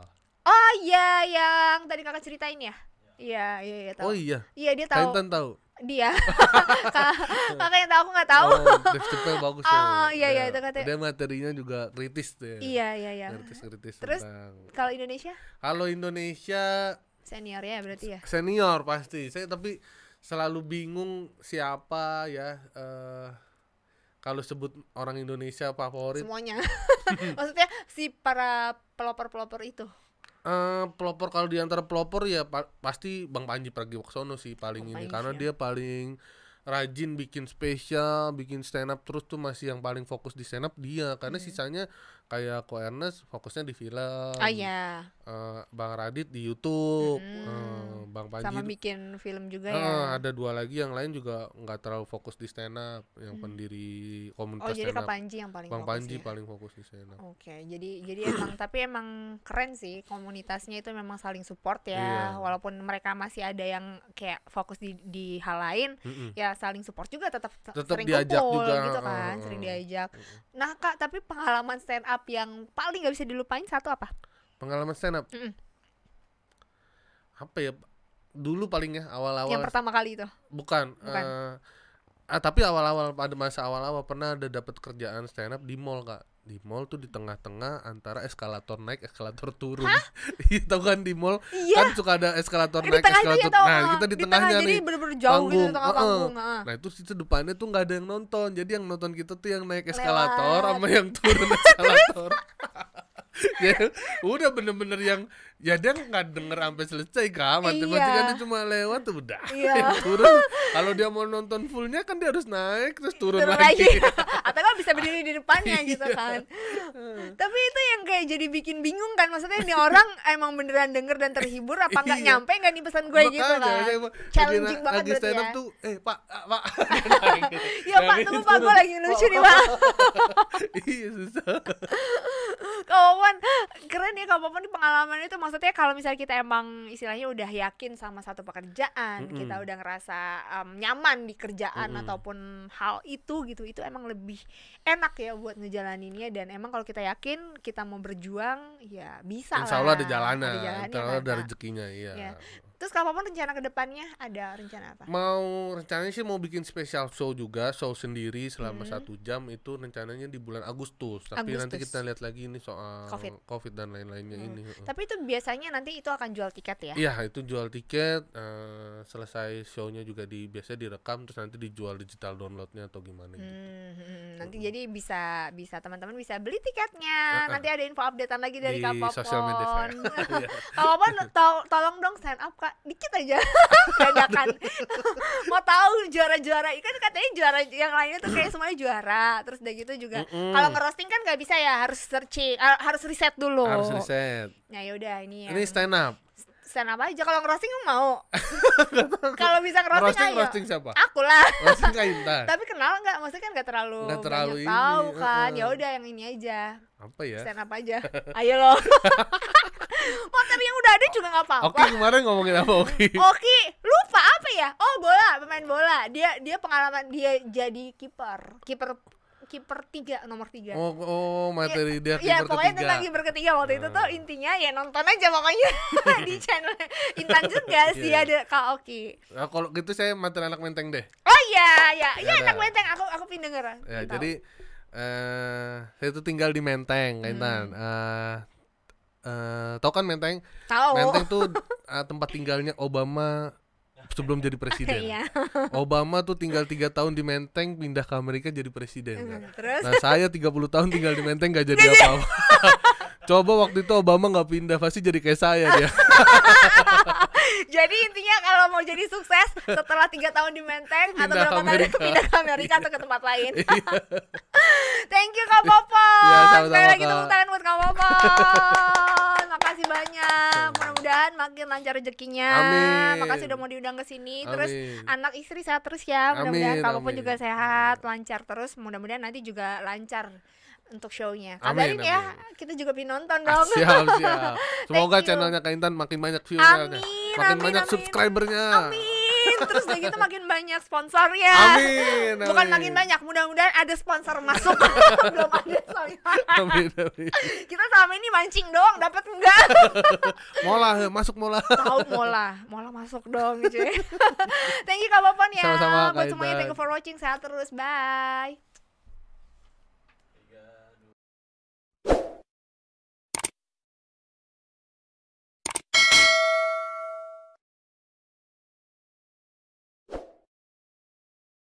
oh iya yang tadi kakak ceritain ya Iya, iya, iya, iya tahu. Oh iya.
Iya, dia tahu. tahu dia kakak
yang tahu aku nggak tahu oh, Dave Chappelle bagus oh, ya ah, iya, iya iya itu katanya dia
materinya juga kritis deh ya. iya iya iya kritis kritis terus kalau Indonesia kalau Indonesia
senior ya berarti ya
senior pasti saya tapi selalu bingung siapa ya uh, kalau sebut orang Indonesia favorit
semuanya maksudnya si para pelopor pelopor itu
Uh, pelopor kalau di pelopor ya pa pasti Bang Panji Pragiwaksono sih paling Bang ini Panji, karena ya. dia paling rajin bikin spesial, bikin stand up terus tuh masih yang paling fokus di stand up dia karena hmm. sisanya kayak Ko Ernest fokusnya di film. Ah iya. Uh, Bang Radit di YouTube. Hmm. Uh, Bang Panji sama
bikin film juga uh, ya.
ada dua lagi yang lain juga nggak terlalu fokus di stand up, yang hmm. pendiri komunitas Oh, jadi Kak Panji yang paling Bang fokus. Panji ya? paling fokus di stand up.
Oke, okay, jadi jadi emang tapi emang keren sih komunitasnya itu memang saling support ya. Yeah. Walaupun mereka masih ada yang kayak fokus di di hal lain, mm -mm. ya saling support juga tetap tetap sering diajak kumpul juga. gitu kan, uh, sering diajak. Uh, uh. Nah, Kak, tapi pengalaman stand up up yang paling gak bisa dilupain satu apa?
Pengalaman stand up. Mm -mm. Apa ya? Dulu paling ya awal-awal. Yang pertama kali itu. Bukan. Bukan. Uh, ah, tapi awal-awal pada masa awal-awal pernah ada dapat kerjaan stand up di mall kak di mall tuh di tengah-tengah antara eskalator naik eskalator turun iya tau kan di mall iya. kan suka ada eskalator naik naik eskalator naik nah kita di, di tengahnya gitu, tengah, nih jadi bener -bener jauh panggung. gitu tengah panggung nah itu situ depannya tuh nggak ada yang nonton jadi yang nonton kita tuh yang naik eskalator Lewat. sama yang turun eskalator ya udah bener-bener yang ya dia nggak denger sampai selesai kan matematika iya. kan dia cuma lewat tuh udah iya. turun kalau dia mau nonton fullnya kan dia harus naik terus turun, turun lagi, lagi
berdiri di depannya iya. gitu kan hmm. tapi itu yang kayak jadi bikin bingung kan maksudnya ini orang emang beneran denger dan terhibur apa nggak iya. nyampe nggak nih pesan gue gitu kan
challenging banget berarti ya tuh,
eh pak ah, pak
ya pak tunggu pak gue lagi lucu nih pak iya
susah kawan keren ya kawan pengalaman itu maksudnya kalau misalnya kita emang istilahnya udah yakin sama satu pekerjaan mm -hmm. kita udah ngerasa um, nyaman di kerjaan mm -hmm. ataupun hal itu gitu itu emang lebih enak ya buat ngejalaninnya dan emang kalau kita yakin kita mau berjuang ya bisa Insya Allah lah. ada jalanan, ada, jalanan, ada, ada
rezekinya iya. Ya.
Terus kalau mau rencana kedepannya ada rencana apa?
Mau rencananya sih mau bikin special show juga, show sendiri selama hmm. satu jam itu rencananya di bulan Agustus. Tapi Agustus. nanti kita lihat lagi ini soal COVID, COVID dan lain-lainnya hmm. ini.
Tapi itu biasanya nanti itu akan jual tiket ya? Iya
itu jual tiket, uh, selesai shownya juga di biasanya direkam terus nanti dijual digital downloadnya atau gimana gitu. Hmm,
nanti hmm. jadi bisa bisa teman-teman bisa beli tiketnya. Uh -uh. Nanti ada info updatean lagi dari Kapopon. Di sosial media
iya. Kapopon,
tolong dong stand up kak dikit aja dadakan mau tahu juara-juara kan katanya juara yang lainnya tuh kayak semuanya juara terus udah gitu juga mm -mm. kalau ngerosting kan nggak bisa ya harus searching eh, harus riset dulu harus riset nah yaudah ini ini stand up stand up aja kalau ngerosting mau kalau bisa ngerosting aja ngerosting siapa aku lah ngerosting
kayak tapi
kenal nggak maksudnya kan nggak terlalu nggak terlalu ini. tahu kan uh. ya udah yang ini aja apa ya stand up aja ayo loh Materi yang udah ada juga nggak apa-apa Oke kemarin
ngomongin apa Oki Oki
lupa apa ya oh bola pemain bola dia dia pengalaman dia jadi kiper kiper kiper tiga nomor tiga oh,
oh materi dia ya, kiper ya, pokoknya tentang kiper ketiga waktu hmm. itu nah. tuh
intinya ya nonton aja pokoknya di channel
Intan juga yeah. sih ada Kaoki nah, kalau gitu saya materi anak menteng deh
oh iya iya iya anak menteng aku aku pindah
ya, jadi eh uh, saya tuh tinggal di menteng kaitan hmm. uh, Uh, eh, tahu kan Menteng? tau. Menteng tuh uh, tempat tinggalnya Obama sebelum jadi presiden. Iya. Obama tuh tinggal tiga tahun di Menteng, pindah ke Amerika jadi presiden. Kan? Terus? Nah saya 30 tahun tinggal di Menteng gak jadi iya, apa-apa. Coba waktu itu Obama nggak pindah, pasti jadi kayak saya dia.
jadi intinya kalau mau jadi sukses setelah tiga tahun di Menteng atau berapa kali pindah ke Amerika atau ke tempat lain. Iya. Thank you Kak Popon. Ya, Sekali lagi tepuk tangan buat Kak Popon. kasih banyak. Iya. Mudah-mudahan makin lancar rezekinya. Amin. Makasih udah mau diundang ke sini. Terus anak istri sehat terus ya. Mudah-mudahan Kak Popon juga sehat, lancar terus. Mudah-mudahan nanti juga lancar untuk shownya. Kabarin amin, ya, amin. kita juga pin nonton ah, dong. Ah, siap, siap.
Semoga channelnya Kak Intan makin banyak viewernya, amin, makin amin, banyak amin. subscribernya. Amin. Terus udah gitu makin
banyak sponsornya. Amin, amin. Bukan makin banyak, mudah-mudahan ada sponsor masuk. Belum ada soalnya. Amin, amin. Kita selama ini mancing doang, dapat enggak?
mola, masuk mola. Tahu mola,
mola masuk dong, cuy. thank you Kak Popon ya. Sama-sama, Buat semuanya, thank you for watching. Sehat terus, bye.